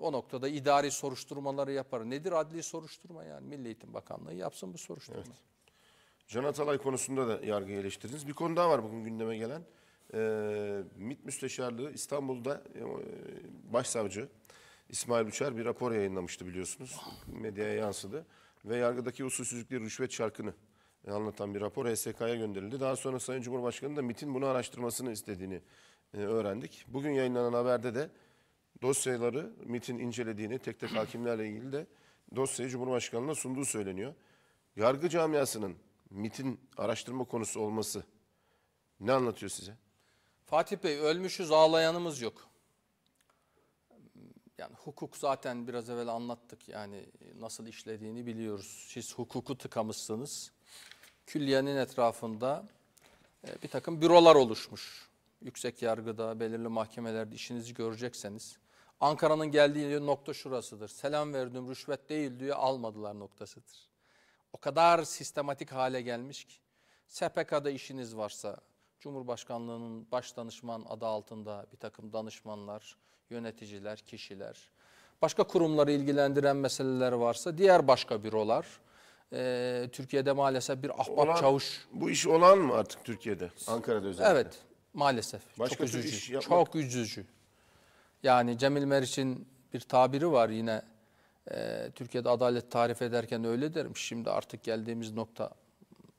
o noktada idari soruşturmaları yapar. Nedir adli soruşturma yani Milli Eğitim Bakanlığı yapsın bu soruşturma. Evet. Can Atalay konusunda da yargıyı eleştirdiniz. Bir konu daha var bugün gündeme gelen e, MİT Müsteşarlığı İstanbul'da e, Başsavcı İsmail Uçar bir rapor yayınlamıştı biliyorsunuz. Medyaya yansıdı. Ve yargıdaki usulsüzlükleri rüşvet şarkını e, anlatan bir rapor HSK'ya gönderildi. Daha sonra Sayın Cumhurbaşkanı da MIT'in bunu araştırmasını istediğini e, öğrendik. Bugün yayınlanan haberde de dosyaları MIT'in incelediğini, tek tek hakimlerle ilgili de dosyayı Cumhurbaşkanı'na sunduğu söyleniyor. Yargı camiasının MIT'in araştırma konusu olması ne anlatıyor size? Fatih Bey ölmüşüz ağlayanımız yok. Yani hukuk zaten biraz evvel anlattık yani nasıl işlediğini biliyoruz. Siz hukuku tıkamışsınız. Külliyenin etrafında e, bir takım bürolar oluşmuş. Yüksek yargıda, belirli mahkemelerde işinizi görecekseniz. Ankara'nın geldiği nokta şurasıdır. Selam verdim rüşvet değil diye almadılar noktasıdır. O kadar sistematik hale gelmiş ki. SPK'da işiniz varsa Cumhurbaşkanlığının baş danışman adı altında bir takım danışmanlar, yöneticiler, kişiler, başka kurumları ilgilendiren meseleler varsa diğer başka bürolar. Ee, Türkiye'de maalesef bir ahbap olan, çavuş. Bu iş olan mı artık Türkiye'de, Ankara'da özellikle? Evet, maalesef. Başka çok üzücü. yapmak... Çok üzücü. Yani Cemil Meriç'in bir tabiri var yine. E, Türkiye'de adalet tarif ederken öyle derim. Şimdi artık geldiğimiz nokta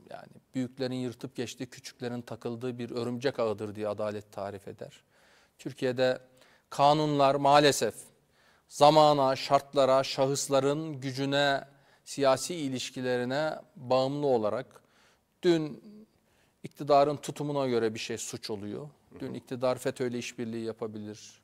yani büyüklerin yırtıp geçtiği, küçüklerin takıldığı bir örümcek ağıdır diye adalet tarif eder. Türkiye'de kanunlar maalesef zamana, şartlara, şahısların gücüne, siyasi ilişkilerine bağımlı olarak dün iktidarın tutumuna göre bir şey suç oluyor. Dün iktidar FETÖ'yle işbirliği yapabilir.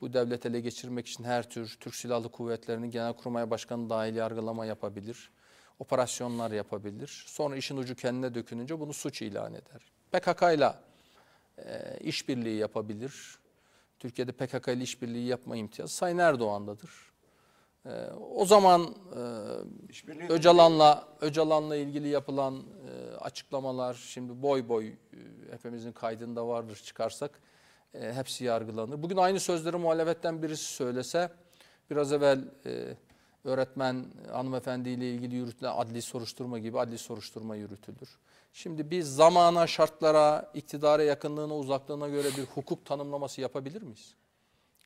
Bu devlet ele geçirmek için her tür Türk Silahlı Kuvvetleri'nin kurmay Başkanı dahil yargılama yapabilir operasyonlar yapabilir. Sonra işin ucu kendine dökülünce bunu suç ilan eder. PKK ile e, işbirliği yapabilir. Türkiye'de PKK ile işbirliği yapma imtiyazı Sayın Erdoğan'dadır. E, o zaman e, Öcalan'la Öcalan'la ilgili yapılan e, açıklamalar şimdi boy boy e, hepimizin kaydında vardır çıkarsak e, hepsi yargılanır. Bugün aynı sözleri muhalefetten birisi söylese biraz evvel e, öğretmen hanımefendiyle ilgili yürütülen adli soruşturma gibi adli soruşturma yürütülür. Şimdi bir zamana, şartlara, iktidara yakınlığına, uzaklığına göre bir hukuk tanımlaması yapabilir miyiz?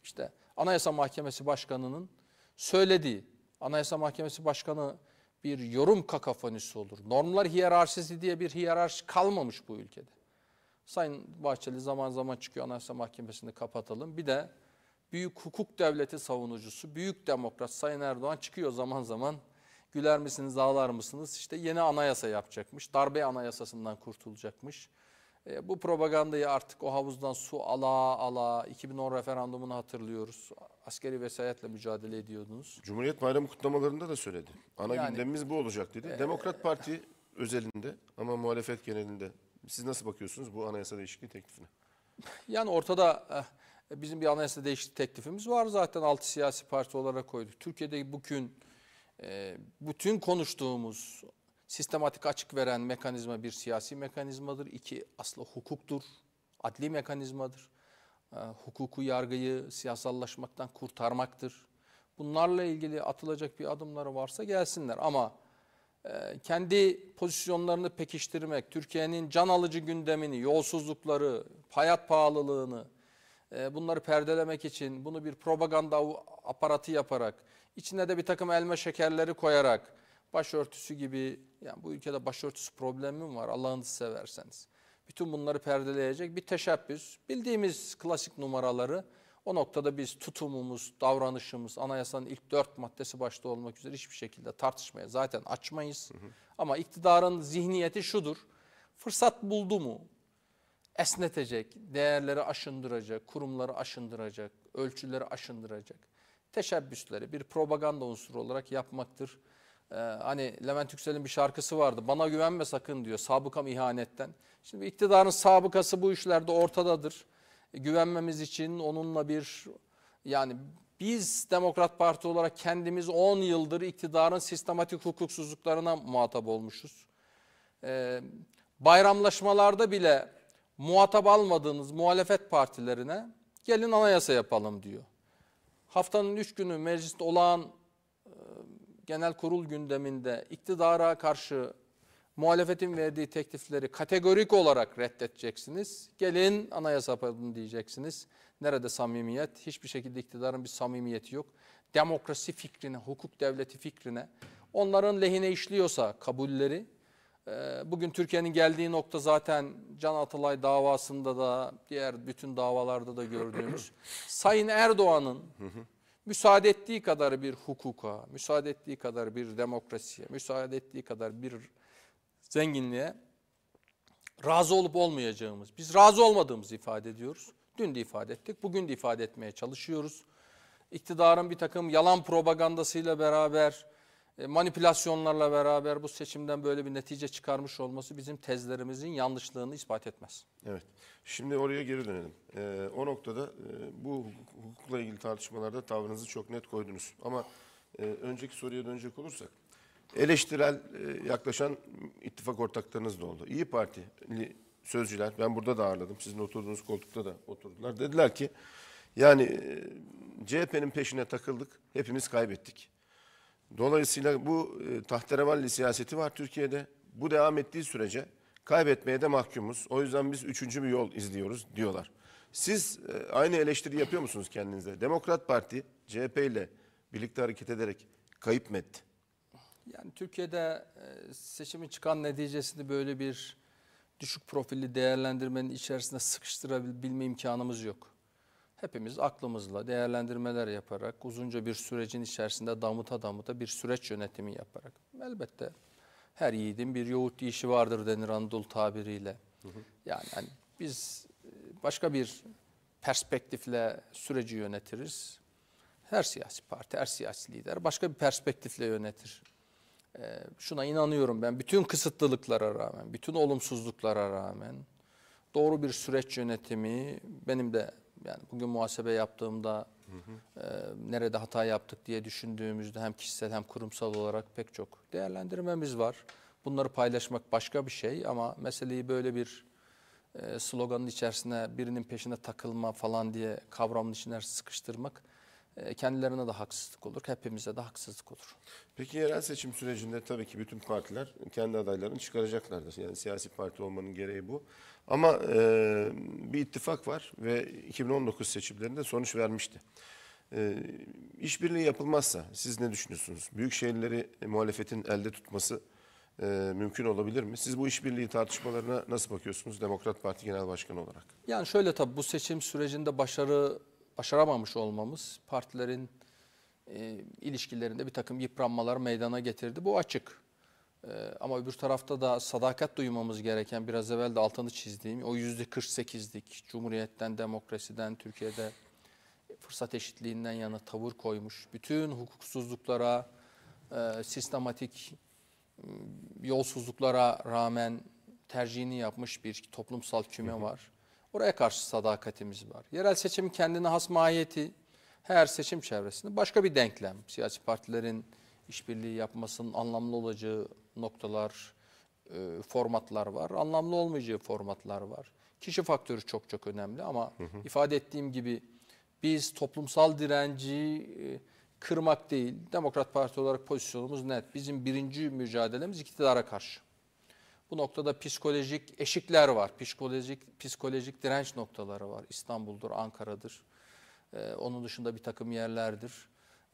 İşte Anayasa Mahkemesi Başkanı'nın söylediği, Anayasa Mahkemesi Başkanı bir yorum kakafonisi olur. Normlar hiyerarşisi diye bir hiyerarşi kalmamış bu ülkede. Sayın Bahçeli zaman zaman çıkıyor Anayasa Mahkemesi'ni kapatalım. Bir de büyük hukuk devleti savunucusu, büyük demokrat Sayın Erdoğan çıkıyor zaman zaman güler misiniz ağlar mısınız? İşte yeni anayasa yapacakmış, darbe anayasasından kurtulacakmış. E, bu propagandayı artık o havuzdan su ala ala 2010 referandumunu hatırlıyoruz. Askeri vesayetle mücadele ediyordunuz. Cumhuriyet Bayramı kutlamalarında da söyledi. Ana yani, gündemimiz bu olacak dedi. E, Demokrat e, Parti özelinde ama muhalefet genelinde. Siz nasıl bakıyorsunuz bu anayasa değişikliği teklifine? [LAUGHS] Yani ortada... Eh, e, bizim bir anayasa değişikliği teklifimiz var zaten altı siyasi parti olarak koyduk. Türkiye'de bugün e, bütün konuştuğumuz sistematik açık veren mekanizma bir siyasi mekanizmadır. İki asla hukuktur, adli mekanizmadır. E, hukuku, yargıyı siyasallaşmaktan kurtarmaktır. Bunlarla ilgili atılacak bir adımları varsa gelsinler ama kendi pozisyonlarını pekiştirmek, Türkiye'nin can alıcı gündemini, yolsuzlukları, hayat pahalılığını, ee, bunları perdelemek için bunu bir propaganda aparatı yaparak, içine de bir takım elma şekerleri koyarak, başörtüsü gibi, yani bu ülkede başörtüsü problemi mi var Allah'ını severseniz. Bütün bunları perdeleyecek bir teşebbüs, bildiğimiz klasik numaraları o noktada biz tutumumuz, davranışımız, anayasanın ilk dört maddesi başta olmak üzere hiçbir şekilde tartışmaya zaten açmayız. Hı hı. Ama iktidarın zihniyeti şudur, fırsat buldu mu, esnetecek, değerleri aşındıracak, kurumları aşındıracak, ölçüleri aşındıracak teşebbüsleri bir propaganda unsuru olarak yapmaktır. Ee, hani Levent Yüksel'in bir şarkısı vardı. Bana güvenme sakın diyor sabıkam ihanetten. Şimdi iktidarın sabıkası bu işlerde ortadadır. E, güvenmemiz için onunla bir yani biz Demokrat Parti olarak kendimiz 10 yıldır iktidarın sistematik hukuksuzluklarına muhatap olmuşuz. Ee, bayramlaşmalarda bile muhatap almadığınız muhalefet partilerine gelin anayasa yapalım diyor. Haftanın üç günü mecliste olağan e, genel kurul gündeminde iktidara karşı muhalefetin verdiği teklifleri kategorik olarak reddedeceksiniz. Gelin anayasa yapalım diyeceksiniz. Nerede samimiyet? Hiçbir şekilde iktidarın bir samimiyeti yok. Demokrasi fikrine, hukuk devleti fikrine onların lehine işliyorsa kabulleri ee, bugün Türkiye'nin geldiği nokta zaten Can Atalay davasında da diğer bütün davalarda da gördüğümüz [CLEARS THROAT] Sayın Erdoğan'ın müsaade ettiği kadar bir hukuka, müsaade ettiği kadar bir demokrasiye, müsaade ettiği kadar bir zenginliğe razı olup olmayacağımız, biz razı olmadığımızı ifade ediyoruz. Dün de ifade ettik, bugün de ifade etmeye çalışıyoruz. İktidarın bir takım yalan propagandasıyla beraber e, manipülasyonlarla beraber bu seçimden böyle bir netice çıkarmış olması bizim tezlerimizin yanlışlığını ispat etmez. Evet. Şimdi oraya geri dönelim. Ee, o noktada e, bu hukukla ilgili tartışmalarda tavrınızı çok net koydunuz. Ama e, önceki soruya dönecek olursak eleştirel e, yaklaşan ittifak ortaklarınız da oldu. İyi parti sözcüler ben burada da ağırladım. Sizin oturduğunuz koltukta da oturdular. Dediler ki yani e, CHP'nin peşine takıldık. Hepimiz kaybettik. Dolayısıyla bu e, tahterevalli siyaseti var Türkiye'de. Bu devam ettiği sürece kaybetmeye de mahkumuz. O yüzden biz üçüncü bir yol izliyoruz diyorlar. Siz e, aynı eleştiri yapıyor musunuz kendinize? Demokrat Parti CHP ile birlikte hareket ederek kayıp mı etti? Yani Türkiye'de e, seçimin çıkan neticesini böyle bir düşük profilli değerlendirmenin içerisine sıkıştırabilme imkanımız yok hepimiz aklımızla değerlendirmeler yaparak uzunca bir sürecin içerisinde damıta damıta bir süreç yönetimi yaparak elbette her yiğidin bir yoğurt işi vardır denir Anadolu tabiriyle. Yani hani biz e, başka bir perspektifle süreci yönetiriz. Her siyasi parti, her siyasi lider başka bir perspektifle yönetir. Ee, şuna inanıyorum ben bütün kısıtlılıklara rağmen, bütün olumsuzluklara rağmen doğru bir süreç yönetimi benim de yani bugün muhasebe yaptığımda hı hı. E, nerede hata yaptık diye düşündüğümüzde hem kişisel hem kurumsal olarak pek çok değerlendirmemiz var. Bunları paylaşmak başka bir şey ama meseleyi böyle bir e, sloganın içerisine birinin peşine takılma falan diye kavramın içine sıkıştırmak e, kendilerine de haksızlık olur, hepimize de haksızlık olur. Peki yerel seçim sürecinde tabii ki bütün partiler kendi adaylarını çıkaracaklardır. Yani siyasi parti olmanın gereği bu. Ama e, bir ittifak var ve 2019 seçimlerinde sonuç vermişti. E, işbirliği yapılmazsa siz ne düşünüyorsunuz? Büyük şehirleri e, muhalefetin elde tutması e, mümkün olabilir mi? Siz bu işbirliği tartışmalarına nasıl bakıyorsunuz Demokrat Parti Genel Başkanı olarak? Yani şöyle tabii bu seçim sürecinde başarı başaramamış olmamız partilerin e, ilişkilerinde bir takım yıpranmalar meydana getirdi. Bu açık. Ee, ama öbür tarafta da sadakat duymamız gereken biraz evvel de altını çizdiğim o yüzde 48'lik cumhuriyetten, demokrasiden, Türkiye'de fırsat eşitliğinden yana tavır koymuş. Bütün hukuksuzluklara, e, sistematik ıı, yolsuzluklara rağmen tercihini yapmış bir toplumsal küme var. Oraya karşı sadakatimiz var. Yerel seçim kendine has mahiyeti her seçim çevresinde başka bir denklem. Siyasi partilerin işbirliği yapmasının anlamlı olacağı noktalar, e, formatlar var. Anlamlı olmayacağı formatlar var. Kişi faktörü çok çok önemli ama hı hı. ifade ettiğim gibi biz toplumsal direnci e, kırmak değil, Demokrat Parti olarak pozisyonumuz net. Bizim birinci mücadelemiz iktidara karşı. Bu noktada psikolojik eşikler var, psikolojik psikolojik direnç noktaları var. İstanbul'dur, Ankara'dır, ee, onun dışında bir takım yerlerdir.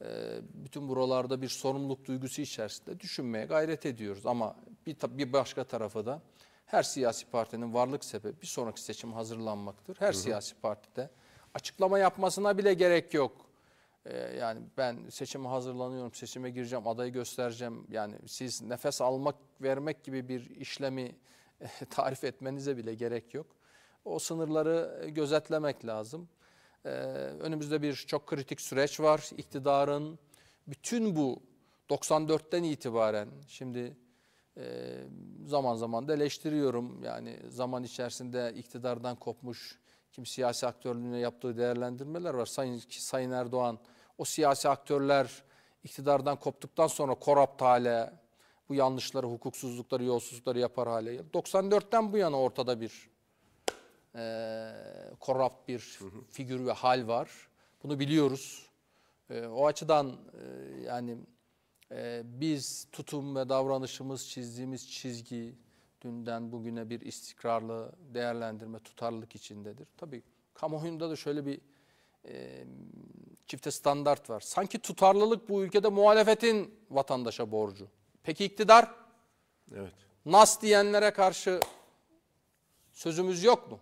Ee, bütün buralarda bir sorumluluk duygusu içerisinde düşünmeye gayret ediyoruz. Ama bir, bir başka tarafa da her siyasi partinin varlık sebebi bir sonraki seçim hazırlanmaktır. Her hı hı. siyasi partide açıklama yapmasına bile gerek yok. Ee, yani ben seçime hazırlanıyorum, seçime gireceğim, adayı göstereceğim. Yani siz nefes almak, vermek gibi bir işlemi [LAUGHS] tarif etmenize bile gerek yok. O sınırları gözetlemek lazım. Ee, önümüzde bir çok kritik süreç var. İktidarın bütün bu 94'ten itibaren şimdi e, zaman zaman da eleştiriyorum. Yani zaman içerisinde iktidardan kopmuş kim siyasi aktörlüğüne yaptığı değerlendirmeler var. Sayın, Sayın Erdoğan o siyasi aktörler iktidardan koptuktan sonra korrupt hale, bu yanlışları, hukuksuzlukları, yolsuzlukları yapar hale. 94'ten bu yana ortada bir e, korrupt bir hı hı. figür ve hal var. Bunu biliyoruz. E, o açıdan e, yani e, biz tutum ve davranışımız, çizdiğimiz çizgi dünden bugüne bir istikrarlı değerlendirme, tutarlılık içindedir. Tabii kamuoyunda da şöyle bir e, çifte standart var. Sanki tutarlılık bu ülkede muhalefetin vatandaşa borcu. Peki iktidar? Evet. Nas diyenlere karşı sözümüz yok mu?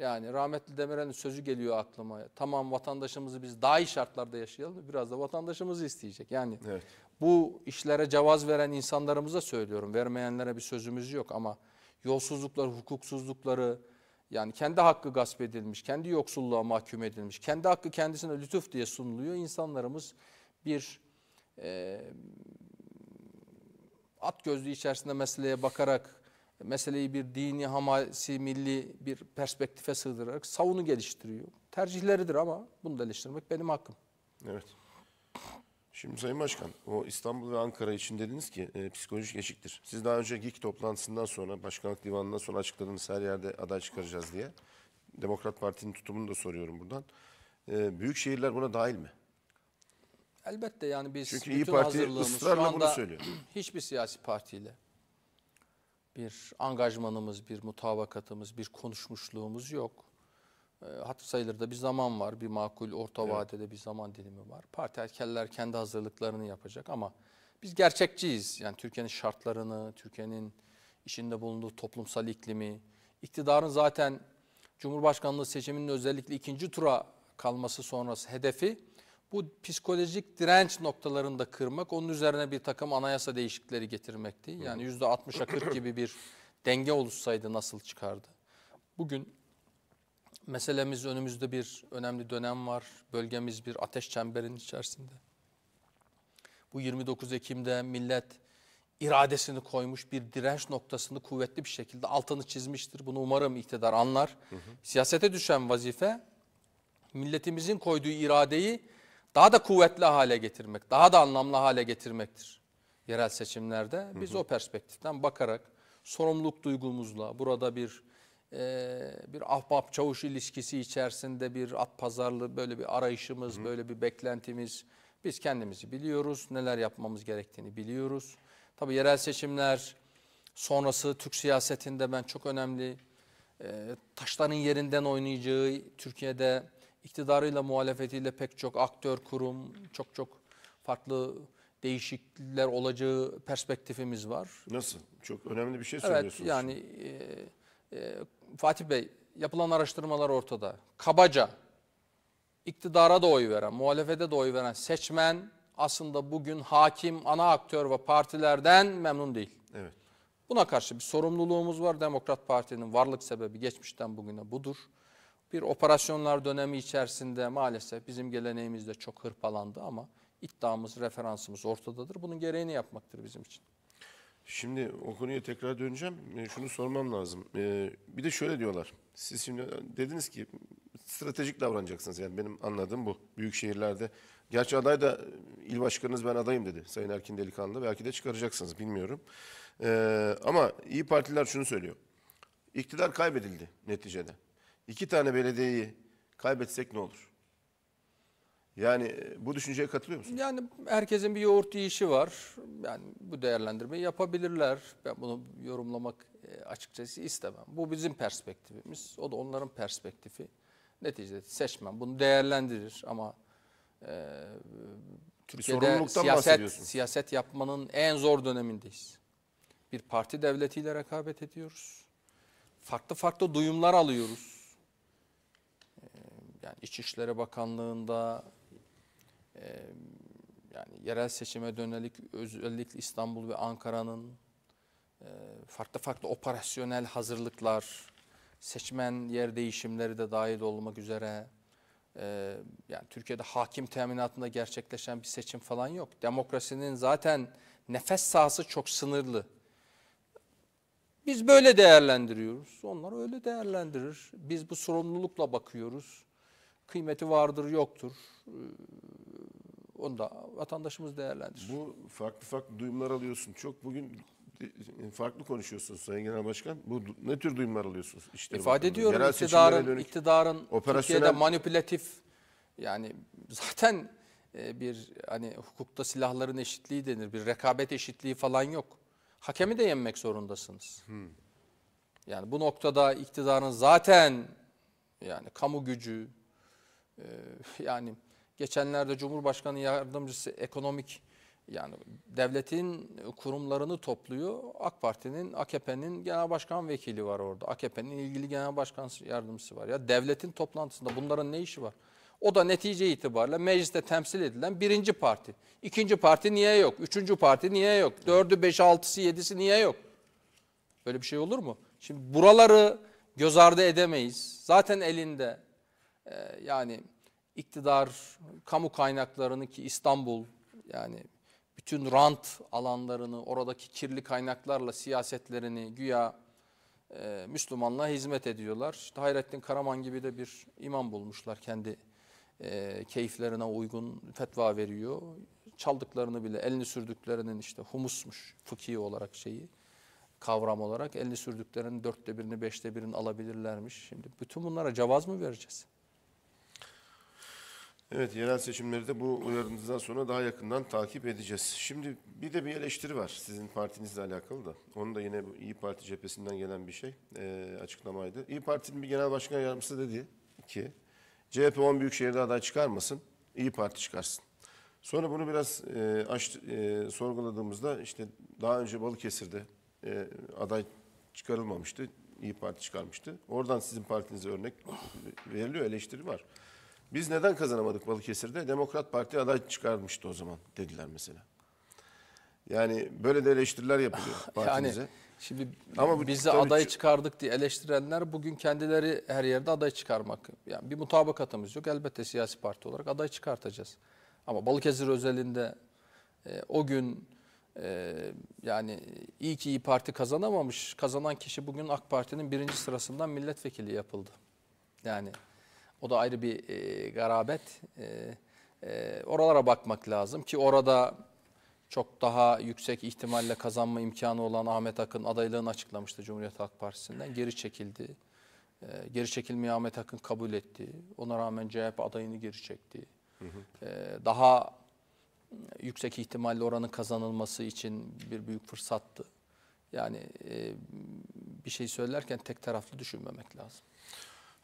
Yani rahmetli Demirel'in sözü geliyor aklıma. Tamam vatandaşımızı biz daha iyi şartlarda yaşayalım. Biraz da vatandaşımızı isteyecek. Yani evet. bu işlere cevaz veren insanlarımıza söylüyorum. Vermeyenlere bir sözümüz yok ama yolsuzlukları, hukuksuzlukları, yani kendi hakkı gasp edilmiş, kendi yoksulluğa mahkum edilmiş, kendi hakkı kendisine lütuf diye sunuluyor. İnsanlarımız bir e, at gözlüğü içerisinde meseleye bakarak meseleyi bir dini, hamasi, milli bir perspektife sığdırarak savunu geliştiriyor. Tercihleridir ama bunu da eleştirmek benim hakkım. Evet. Şimdi Sayın Başkan, o İstanbul ve Ankara için dediniz ki e, psikolojik eşiktir. Siz daha önce GİK toplantısından sonra, başkanlık divanından sonra açıkladınız her yerde aday çıkaracağız diye. Demokrat Parti'nin tutumunu da soruyorum buradan. E, büyük şehirler buna dahil mi? Elbette yani biz Çünkü bütün İyi Parti hazırlığımız şu anda bunu söylüyor. [CLEARS THROAT] hiçbir siyasi partiyle bir angajmanımız, bir mutabakatımız, bir konuşmuşluğumuz yok. E, hat sayılırda bir zaman var, bir makul orta evet. vadede bir zaman dilimi var. Parti erkeller kendi hazırlıklarını yapacak ama biz gerçekçiyiz. Yani Türkiye'nin şartlarını, Türkiye'nin içinde bulunduğu toplumsal iklimi, iktidarın zaten Cumhurbaşkanlığı seçiminin özellikle ikinci tura kalması sonrası hedefi bu psikolojik direnç noktalarını da kırmak, onun üzerine bir takım anayasa değişiklikleri getirmekti. Yani %60'a 40 [CLEARS THROAT] gibi bir denge oluşsaydı nasıl çıkardı? Bugün meselemiz önümüzde bir önemli dönem var. Bölgemiz bir ateş çemberinin içerisinde. Bu 29 Ekim'de millet iradesini koymuş bir direnç noktasını kuvvetli bir şekilde altını çizmiştir. Bunu umarım iktidar anlar. Hı hı. Siyasete düşen vazife milletimizin koyduğu iradeyi daha da kuvvetli hale getirmek, daha da anlamlı hale getirmektir. Yerel seçimlerde biz hı hı. o perspektiften bakarak sorumluluk duygumuzla burada bir e, bir ahbap çavuş ilişkisi içerisinde bir at pazarlı böyle bir arayışımız, hı hı. böyle bir beklentimiz. Biz kendimizi biliyoruz, neler yapmamız gerektiğini biliyoruz. Tabii yerel seçimler sonrası Türk siyasetinde ben çok önemli e, taşların yerinden oynayacağı Türkiye'de iktidarıyla muhalefetiyle pek çok aktör, kurum, çok çok farklı değişiklikler olacağı perspektifimiz var. Nasıl? Çok önemli bir şey söylüyorsunuz. Evet yani e, e, Fatih Bey yapılan araştırmalar ortada. Kabaca iktidara da oy veren, muhalefete de oy veren seçmen aslında bugün hakim, ana aktör ve partilerden memnun değil. Evet. Buna karşı bir sorumluluğumuz var. Demokrat Parti'nin varlık sebebi geçmişten bugüne budur bir operasyonlar dönemi içerisinde maalesef bizim geleneğimizde çok hırpalandı ama iddiamız, referansımız ortadadır. Bunun gereğini yapmaktır bizim için. Şimdi o konuya tekrar döneceğim. E, şunu sormam lazım. E, bir de şöyle diyorlar. Siz şimdi dediniz ki stratejik davranacaksınız. Yani benim anladığım bu. Büyük şehirlerde. Gerçi aday da e, il başkanınız ben adayım dedi. Sayın Erkin Delikanlı. Belki de çıkaracaksınız bilmiyorum. ama iyi partiler şunu söylüyor. İktidar kaybedildi neticede. İki tane belediyeyi kaybetsek ne olur? Yani e, bu düşünceye katılıyor musun? Yani herkesin bir yoğurt yiyişi var. Yani bu değerlendirmeyi yapabilirler. Ben bunu yorumlamak e, açıkçası istemem. Bu bizim perspektifimiz. O da onların perspektifi. Neticede seçmem. bunu değerlendirir ama e, Türkiye'de siyaset, siyaset yapmanın en zor dönemindeyiz. Bir parti devletiyle rekabet ediyoruz. Farklı farklı duyumlar alıyoruz yani İçişleri Bakanlığı'nda e, yani yerel seçime dönelik özellikle İstanbul ve Ankara'nın e, farklı farklı operasyonel hazırlıklar, seçmen yer değişimleri de dahil olmak üzere e, yani Türkiye'de hakim teminatında gerçekleşen bir seçim falan yok. Demokrasinin zaten nefes sahası çok sınırlı. Biz böyle değerlendiriyoruz. Onlar öyle değerlendirir. Biz bu sorumlulukla bakıyoruz kıymeti vardır, yoktur. Ee, onu da vatandaşımız değerlendirir. Bu farklı farklı duyumlar alıyorsun. Çok bugün farklı konuşuyorsun Sayın Genel Başkan. Bu ne tür duyumlar alıyorsunuz? İşte İfade bakımda. ediyorum Yerel iktidarın, dönük, iktidarın operasyonel... Türkiye'de manipülatif yani zaten e, bir hani hukukta silahların eşitliği denir. Bir rekabet eşitliği falan yok. Hakemi de yenmek zorundasınız. Hmm. Yani bu noktada iktidarın zaten yani kamu gücü, ee, [LAUGHS] yani geçenlerde Cumhurbaşkanı yardımcısı ekonomik yani devletin kurumlarını topluyor. AK Parti'nin, AKP'nin genel başkan vekili var orada. AKP'nin ilgili genel başkan yardımcısı var. Ya devletin toplantısında bunların ne işi var? O da netice itibariyle mecliste temsil edilen birinci parti. ikinci parti niye yok? Üçüncü parti niye yok? Dördü, beşi, altısı, yedisi niye yok? Böyle bir şey olur mu? Şimdi buraları göz ardı edemeyiz. Zaten elinde ee, yani iktidar kamu kaynaklarını ki İstanbul yani bütün rant alanlarını oradaki kirli kaynaklarla siyasetlerini güya e, Müslümanlığa hizmet ediyorlar. İşte Hayrettin Karaman gibi de bir imam bulmuşlar kendi e, keyiflerine uygun fetva veriyor. Çaldıklarını bile elini sürdüklerinin işte humusmuş fıkhi olarak şeyi kavram olarak elini sürdüklerinin dörtte birini beşte birini alabilirlermiş. Şimdi bütün bunlara cevaz mı vereceğiz? Evet, yerel seçimleri de bu uyarınızdan sonra daha yakından takip edeceğiz. Şimdi bir de bir eleştiri var sizin partinizle alakalı da. Onu da yine bu İyi Parti cephesinden gelen bir şey e, açıklamaydı. İyi Parti'nin bir genel başkan yardımcısı dedi ki CHP 10 büyük şehirde aday çıkarmasın, İyi Parti çıkarsın. Sonra bunu biraz e, aç, e, sorguladığımızda işte daha önce Balıkesir'de e, aday çıkarılmamıştı. İyi Parti çıkarmıştı. Oradan sizin partinize örnek veriliyor, eleştiri var. Biz neden kazanamadık Balıkesir'de? Demokrat Parti aday çıkarmıştı o zaman dediler mesela. Yani böyle de eleştiriler yapılıyor [LAUGHS] partimize. Yani şimdi Ama bu biz de aday çıkardık diye eleştirenler bugün kendileri her yerde aday çıkarmak. Yani bir mutabakatımız yok. Elbette siyasi parti olarak aday çıkartacağız. Ama Balıkesir özelinde e, o gün e, yani iyi ki iyi Parti kazanamamış. Kazanan kişi bugün AK Parti'nin birinci sırasından milletvekili yapıldı. Yani o da ayrı bir e, garabet. E, e, oralara bakmak lazım ki orada çok daha yüksek ihtimalle kazanma imkanı olan Ahmet Akın adaylığını açıklamıştı Cumhuriyet Halk Partisi'nden. Geri çekildi. E, geri çekilmeyi Ahmet Akın kabul etti. Ona rağmen CHP adayını geri çekti. Hı hı. E, daha yüksek ihtimalle oranın kazanılması için bir büyük fırsattı. Yani e, bir şey söylerken tek taraflı düşünmemek lazım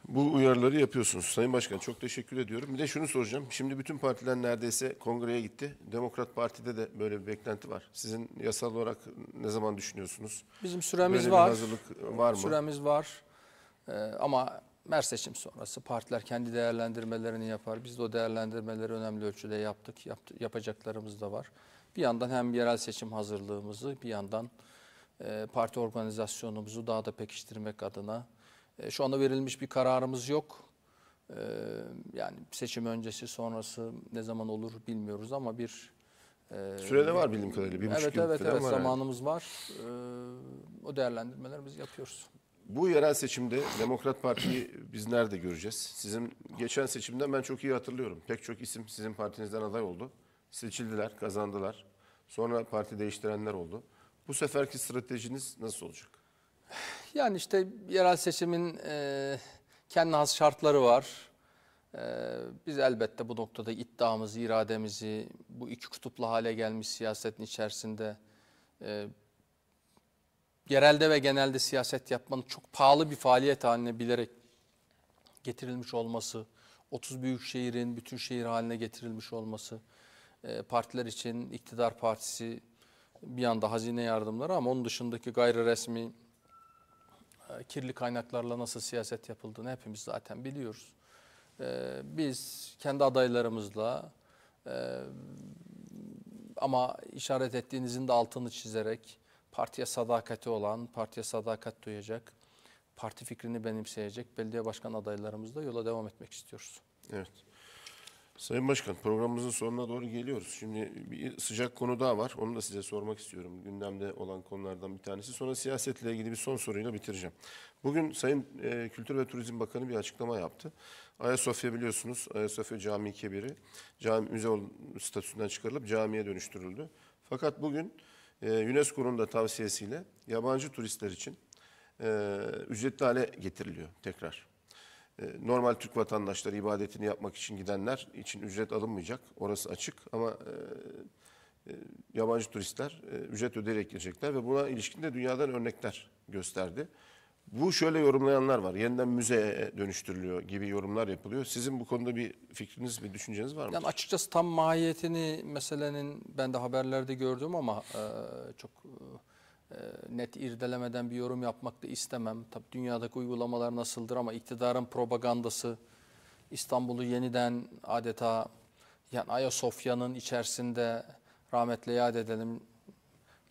bu uyarıları yapıyorsunuz. Sayın Başkan çok teşekkür ediyorum. Bir de şunu soracağım. Şimdi bütün partiler neredeyse kongreye gitti. Demokrat Parti'de de böyle bir beklenti var. Sizin yasal olarak ne zaman düşünüyorsunuz? Bizim süremiz böyle var. hazırlık var mı? Süremiz var. Ee, ama her seçim sonrası partiler kendi değerlendirmelerini yapar. Biz de o değerlendirmeleri önemli ölçüde yaptık. Yaptı, yapacaklarımız da var. Bir yandan hem yerel seçim hazırlığımızı bir yandan e, parti organizasyonumuzu daha da pekiştirmek adına e, şu anda verilmiş bir kararımız yok. E, yani seçim öncesi sonrası ne zaman olur bilmiyoruz ama bir... E, Sürede var bildiğim kadarıyla. Bir evet evet, evet var zamanımız yani. var. O değerlendirmelerimizi yapıyoruz. Bu yerel seçimde Demokrat Parti'yi biz nerede göreceğiz? Sizin geçen seçimden ben çok iyi hatırlıyorum. Pek çok isim sizin partinizden aday oldu. Seçildiler, kazandılar. Sonra parti değiştirenler oldu. Bu seferki stratejiniz nasıl olacak? Yani işte yerel seçimin e, kendi has şartları var. E, biz elbette bu noktada iddiamızı, irademizi bu iki kutuplu hale gelmiş siyasetin içerisinde e, yerelde ve genelde siyaset yapmanın çok pahalı bir faaliyet haline bilerek getirilmiş olması, 30 büyük şehrin bütün şehir haline getirilmiş olması, e, partiler için iktidar partisi bir yanda hazine yardımları ama onun dışındaki gayri resmi e, kirli kaynaklarla nasıl siyaset yapıldığını hepimiz zaten biliyoruz. E, biz kendi adaylarımızla e, ama işaret ettiğinizin de altını çizerek partiye sadakati olan, partiye sadakat duyacak, parti fikrini benimseyecek belediye başkan adaylarımızla yola devam etmek istiyoruz. Evet. Sayın Başkan programımızın sonuna doğru geliyoruz. Şimdi bir sıcak konu daha var. Onu da size sormak istiyorum. Gündemde olan konulardan bir tanesi. Sonra siyasetle ilgili bir son soruyla bitireceğim. Bugün Sayın e, Kültür ve Turizm Bakanı bir açıklama yaptı. Ayasofya biliyorsunuz Ayasofya Camii Kebiri cami, müze statüsünden çıkarılıp camiye dönüştürüldü. Fakat bugün e, UNESCO'nun da tavsiyesiyle yabancı turistler için e, ücretli hale getiriliyor tekrar. E, normal Türk vatandaşları ibadetini yapmak için gidenler için ücret alınmayacak. Orası açık ama e, e, yabancı turistler ücret ödeyerek girecekler ve buna ilişkin de dünyadan örnekler gösterdi. Bu şöyle yorumlayanlar var. Yeniden müzeye dönüştürülüyor gibi yorumlar yapılıyor. Sizin bu konuda bir fikriniz, bir düşünceniz var mı? Yani açıkçası tam mahiyetini meselenin ben de haberlerde gördüm ama çok ee, net irdelemeden bir yorum yapmak da istemem. Tabii dünyadaki uygulamalar nasıldır ama iktidarın propagandası İstanbul'u yeniden adeta yani Ayasofya'nın içerisinde rahmetle yad edelim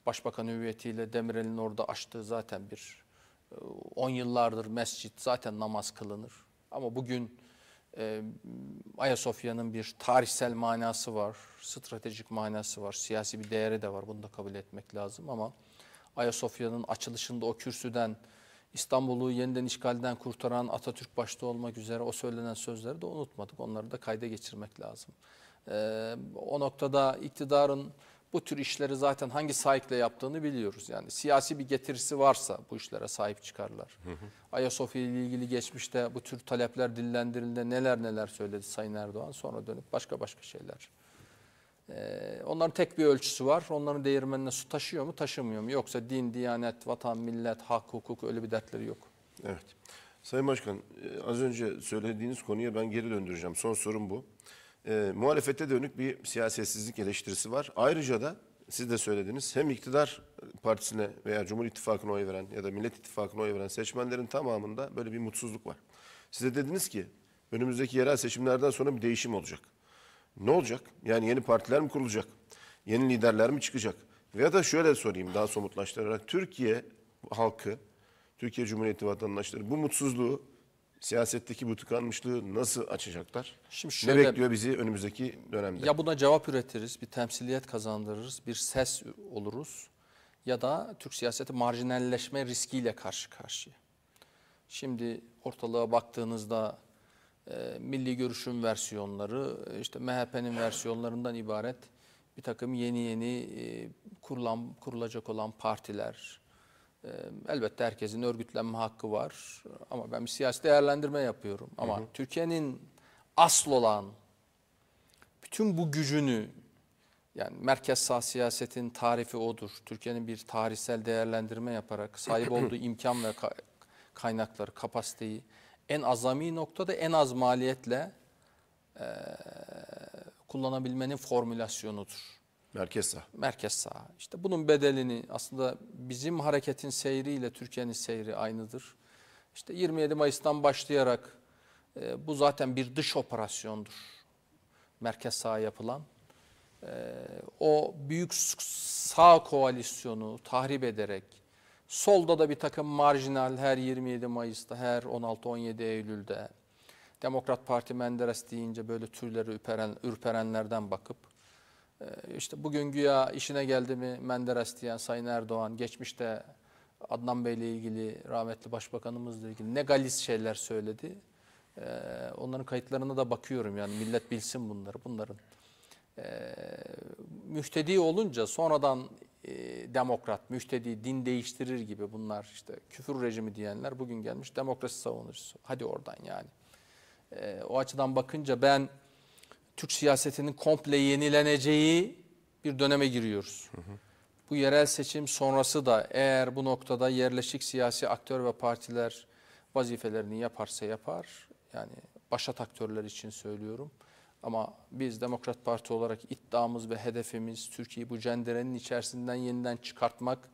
Başbakan hüviyetiyle Demirel'in orada açtığı zaten bir 10 e, yıllardır mescit zaten namaz kılınır. Ama bugün e, Ayasofya'nın bir tarihsel manası var, stratejik manası var, siyasi bir değeri de var. Bunu da kabul etmek lazım ama Ayasofya'nın açılışında o kürsüden İstanbul'u yeniden işgalden kurtaran Atatürk başta olmak üzere o söylenen sözleri de unutmadık. Onları da kayda geçirmek lazım. Ee, o noktada iktidarın bu tür işleri zaten hangi sahikle yaptığını biliyoruz. Yani siyasi bir getirisi varsa bu işlere sahip çıkarlar. Ayasofya ile ilgili geçmişte bu tür talepler dillendirildi. Neler neler söyledi Sayın Erdoğan. Sonra dönüp başka başka şeyler ee, onların tek bir ölçüsü var. Onların değirmenine su taşıyor mu taşımıyor mu? Yoksa din, diyanet, vatan, millet, hak, hukuk öyle bir dertleri yok. Evet. Sayın Başkan e, az önce söylediğiniz konuya ben geri döndüreceğim. Son sorum bu. E, muhalefete dönük bir siyasetsizlik eleştirisi var. Ayrıca da siz de söylediniz hem iktidar partisine veya Cumhur İttifakı'na oy veren ya da Millet İttifakı'na oy veren seçmenlerin tamamında böyle bir mutsuzluk var. Size dediniz ki önümüzdeki yerel seçimlerden sonra bir değişim olacak. Ne olacak? Yani yeni partiler mi kurulacak? Yeni liderler mi çıkacak? Veya da şöyle sorayım daha somutlaştırarak. Türkiye halkı, Türkiye Cumhuriyeti vatandaşları bu mutsuzluğu siyasetteki bu tıkanmışlığı nasıl açacaklar? Şimdi şöyle, ne bekliyor bizi önümüzdeki dönemde? Ya buna cevap üretiriz, bir temsiliyet kazandırırız, bir ses oluruz ya da Türk siyaseti marjinalleşme riskiyle karşı karşıya. Şimdi ortalığa baktığınızda ee, milli görüşün versiyonları, e, işte MHP'nin versiyonlarından ibaret bir takım yeni yeni e, kurulan, kurulacak olan partiler. Ee, elbette herkesin örgütlenme hakkı var ama ben bir siyasi değerlendirme yapıyorum. Ama Türkiye'nin asıl olan bütün bu gücünü yani merkez sağ siyasetin tarifi odur. Türkiye'nin bir tarihsel değerlendirme yaparak sahip [CLEARS THROAT] olduğu imkan ve kaynakları, kapasiteyi en azami noktada en az maliyetle e, kullanabilmenin formülasyonudur. Merkez sağ. Merkez sağ. İşte bunun bedelini aslında bizim hareketin seyriyle Türkiye'nin seyri aynıdır. İşte 27 Mayıs'tan başlayarak e, bu zaten bir dış operasyondur. Merkez sağ yapılan. E, o büyük sağ koalisyonu tahrip ederek Solda da bir takım marjinal her 27 Mayıs'ta, her 16-17 Eylül'de Demokrat Parti Menderes deyince böyle türleri üperen, ürperenlerden bakıp e, işte bugün güya işine geldi mi Menderes diyen Sayın Erdoğan geçmişte Adnan Bey'le ilgili rahmetli başbakanımızla ilgili ne Galis şeyler söyledi. E, onların kayıtlarına da bakıyorum yani millet bilsin bunları bunların. E, Müftedi olunca sonradan e, demokrat, müştedi, din değiştirir gibi bunlar işte küfür rejimi diyenler bugün gelmiş demokrasi savunucusu. Hadi oradan yani. E, o açıdan bakınca ben Türk siyasetinin komple yenileneceği bir döneme giriyoruz. Hı hı. Bu yerel seçim sonrası da eğer bu noktada yerleşik siyasi aktör ve partiler vazifelerini yaparsa yapar. Yani başat aktörler için söylüyorum. Ama biz Demokrat Parti olarak iddiamız ve hedefimiz Türkiye'yi bu cenderenin içerisinden yeniden çıkartmak,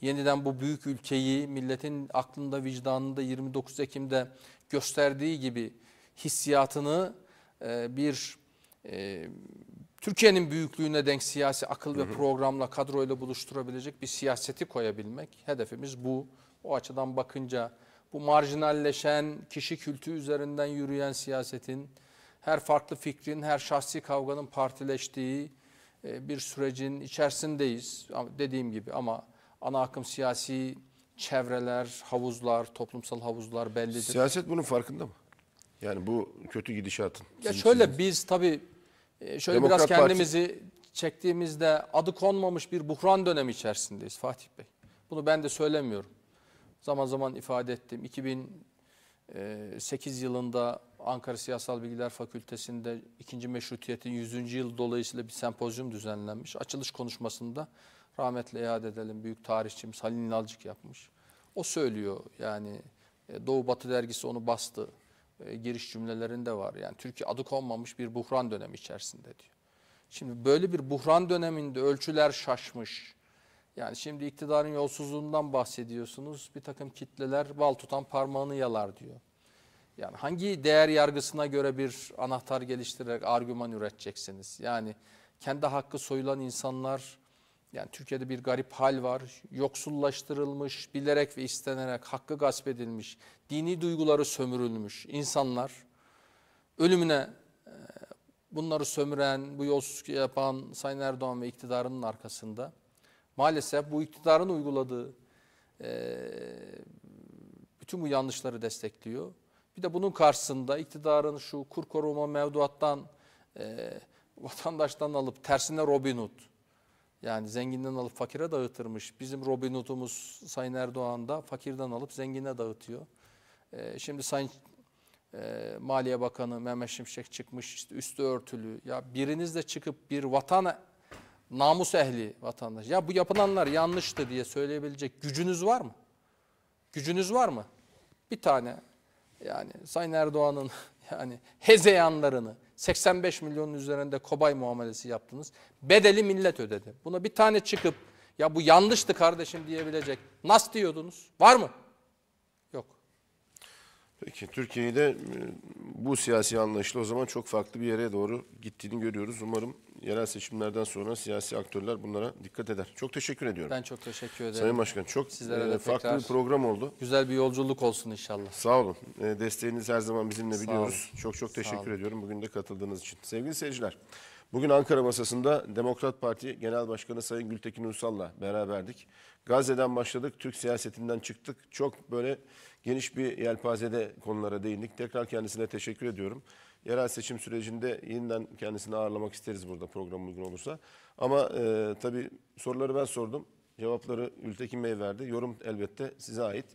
yeniden bu büyük ülkeyi milletin aklında vicdanında 29 Ekim'de gösterdiği gibi hissiyatını e, bir e, Türkiye'nin büyüklüğüne denk siyasi akıl hı hı. ve programla kadroyla buluşturabilecek bir siyaseti koyabilmek hedefimiz bu. O açıdan bakınca bu marjinalleşen kişi kültü üzerinden yürüyen siyasetin her farklı fikrin, her şahsi kavganın partileştiği e, bir sürecin içerisindeyiz. Dediğim gibi ama ana akım siyasi çevreler, havuzlar, toplumsal havuzlar bellidir. Siyaset bunun farkında mı? Yani bu kötü gidişatın. Ya şöyle sizin... biz tabii e, şöyle Demokrat biraz kendimizi Parti... çektiğimizde adı konmamış bir buhran dönemi içerisindeyiz Fatih Bey. Bunu ben de söylemiyorum. Zaman zaman ifade ettim. 2008 e, yılında Ankara Siyasal Bilgiler Fakültesi'nde 2. Meşrutiyet'in 100. yıl dolayısıyla bir sempozyum düzenlenmiş. Açılış konuşmasında rahmetle iade edelim büyük tarihçimiz Halil İnalcık yapmış. O söylüyor yani e, Doğu Batı dergisi onu bastı. E, giriş cümlelerinde var. Yani Türkiye adı konmamış bir buhran dönemi içerisinde diyor. Şimdi böyle bir buhran döneminde ölçüler şaşmış. Yani şimdi iktidarın yolsuzluğundan bahsediyorsunuz. Bir takım kitleler bal tutan parmağını yalar diyor. Yani hangi değer yargısına göre bir anahtar geliştirerek argüman üreteceksiniz? Yani kendi hakkı soyulan insanlar, yani Türkiye'de bir garip hal var. Yoksullaştırılmış, bilerek ve istenerek hakkı gasp edilmiş, dini duyguları sömürülmüş insanlar ölümüne e, bunları sömüren, bu yolsuzluk yapan Sayın Erdoğan ve iktidarının arkasında maalesef bu iktidarın uyguladığı e, bütün bu yanlışları destekliyor. Bir de bunun karşısında iktidarın şu kur koruma mevduattan e, vatandaştan alıp tersine Robin Hood yani zenginden alıp fakire dağıtırmış. Bizim Robin Hood'umuz Sayın Erdoğan da fakirden alıp zengine dağıtıyor. E, şimdi Sayın e, Maliye Bakanı Mehmet Şimşek çıkmış işte üstü örtülü. Ya biriniz de çıkıp bir vatan namus ehli vatandaş. Ya bu yapılanlar yanlıştı diye söyleyebilecek gücünüz var mı? Gücünüz var mı? Bir tane yani Sayın Erdoğan'ın [LAUGHS] yani hezeyanlarını 85 milyonun üzerinde kobay muamelesi yaptınız. Bedeli millet ödedi. Buna bir tane çıkıp ya bu yanlıştı kardeşim diyebilecek. Nasıl diyordunuz? Var mı? Yok. Peki Türkiye'de e, bu siyasi anlayışla o zaman çok farklı bir yere doğru gittiğini görüyoruz. Umarım yerel seçimlerden sonra siyasi aktörler bunlara dikkat eder. Çok teşekkür ediyorum. Ben çok teşekkür ederim. Sayın Başkan çok Sizlere e, farklı bir program oldu. Güzel bir yolculuk olsun inşallah. Sağ olun. E, desteğiniz her zaman bizimle biliyoruz. Çok çok teşekkür ediyorum bugün de katıldığınız için. Sevgili seyirciler. Bugün Ankara masasında Demokrat Parti Genel Başkanı Sayın Gültekin Uysal'la beraberdik. Gazze'den başladık, Türk siyasetinden çıktık. Çok böyle geniş bir yelpazede konulara değindik. Tekrar kendisine teşekkür ediyorum yerel seçim sürecinde yeniden kendisini ağırlamak isteriz burada program uygun olursa. Ama e, tabii soruları ben sordum. Cevapları Ültekin Bey verdi. Yorum elbette size ait.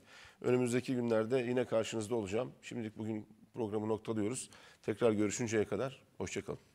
Önümüzdeki günlerde yine karşınızda olacağım. Şimdilik bugün programı noktalıyoruz. Tekrar görüşünceye kadar hoşçakalın.